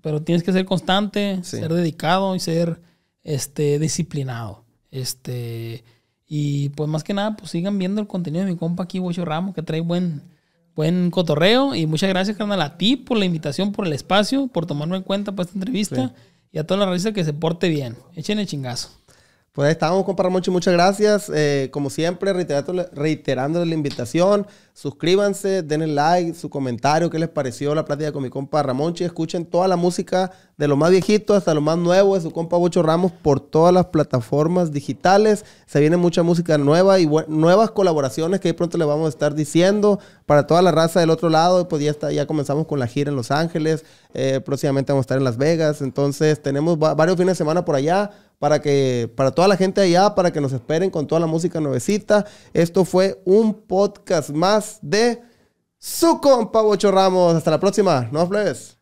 pero tienes que ser constante, ser dedicado y ser este, disciplinado. Este, y pues más que nada, pues sigan viendo el contenido de mi compa aquí, Huacho Ramos, que trae buen, buen cotorreo. Y muchas gracias, carnal, a ti por la invitación, por el espacio, por tomarme en cuenta para esta entrevista. Y a toda la revista que se porte bien. Échenle chingazo. Pues ahí estamos, compa Ramonchi. Muchas gracias. Eh, como siempre, reiterando la invitación. Suscríbanse, denle like, su comentario, qué les pareció la plática con mi compa Ramonchi. Escuchen toda la música de lo más viejito hasta lo más nuevo de su compa Bocho Ramos por todas las plataformas digitales. Se viene mucha música nueva y nuevas colaboraciones que pronto le vamos a estar diciendo para toda la raza del otro lado. Pues ya, ya comenzamos con la gira en Los Ángeles. Eh, próximamente vamos a estar en Las Vegas. Entonces tenemos varios fines de semana por allá para que para toda la gente allá, para que nos esperen con toda la música nuevecita. Esto fue un podcast más de su compa Bocho Ramos. Hasta la próxima. Nos vemos.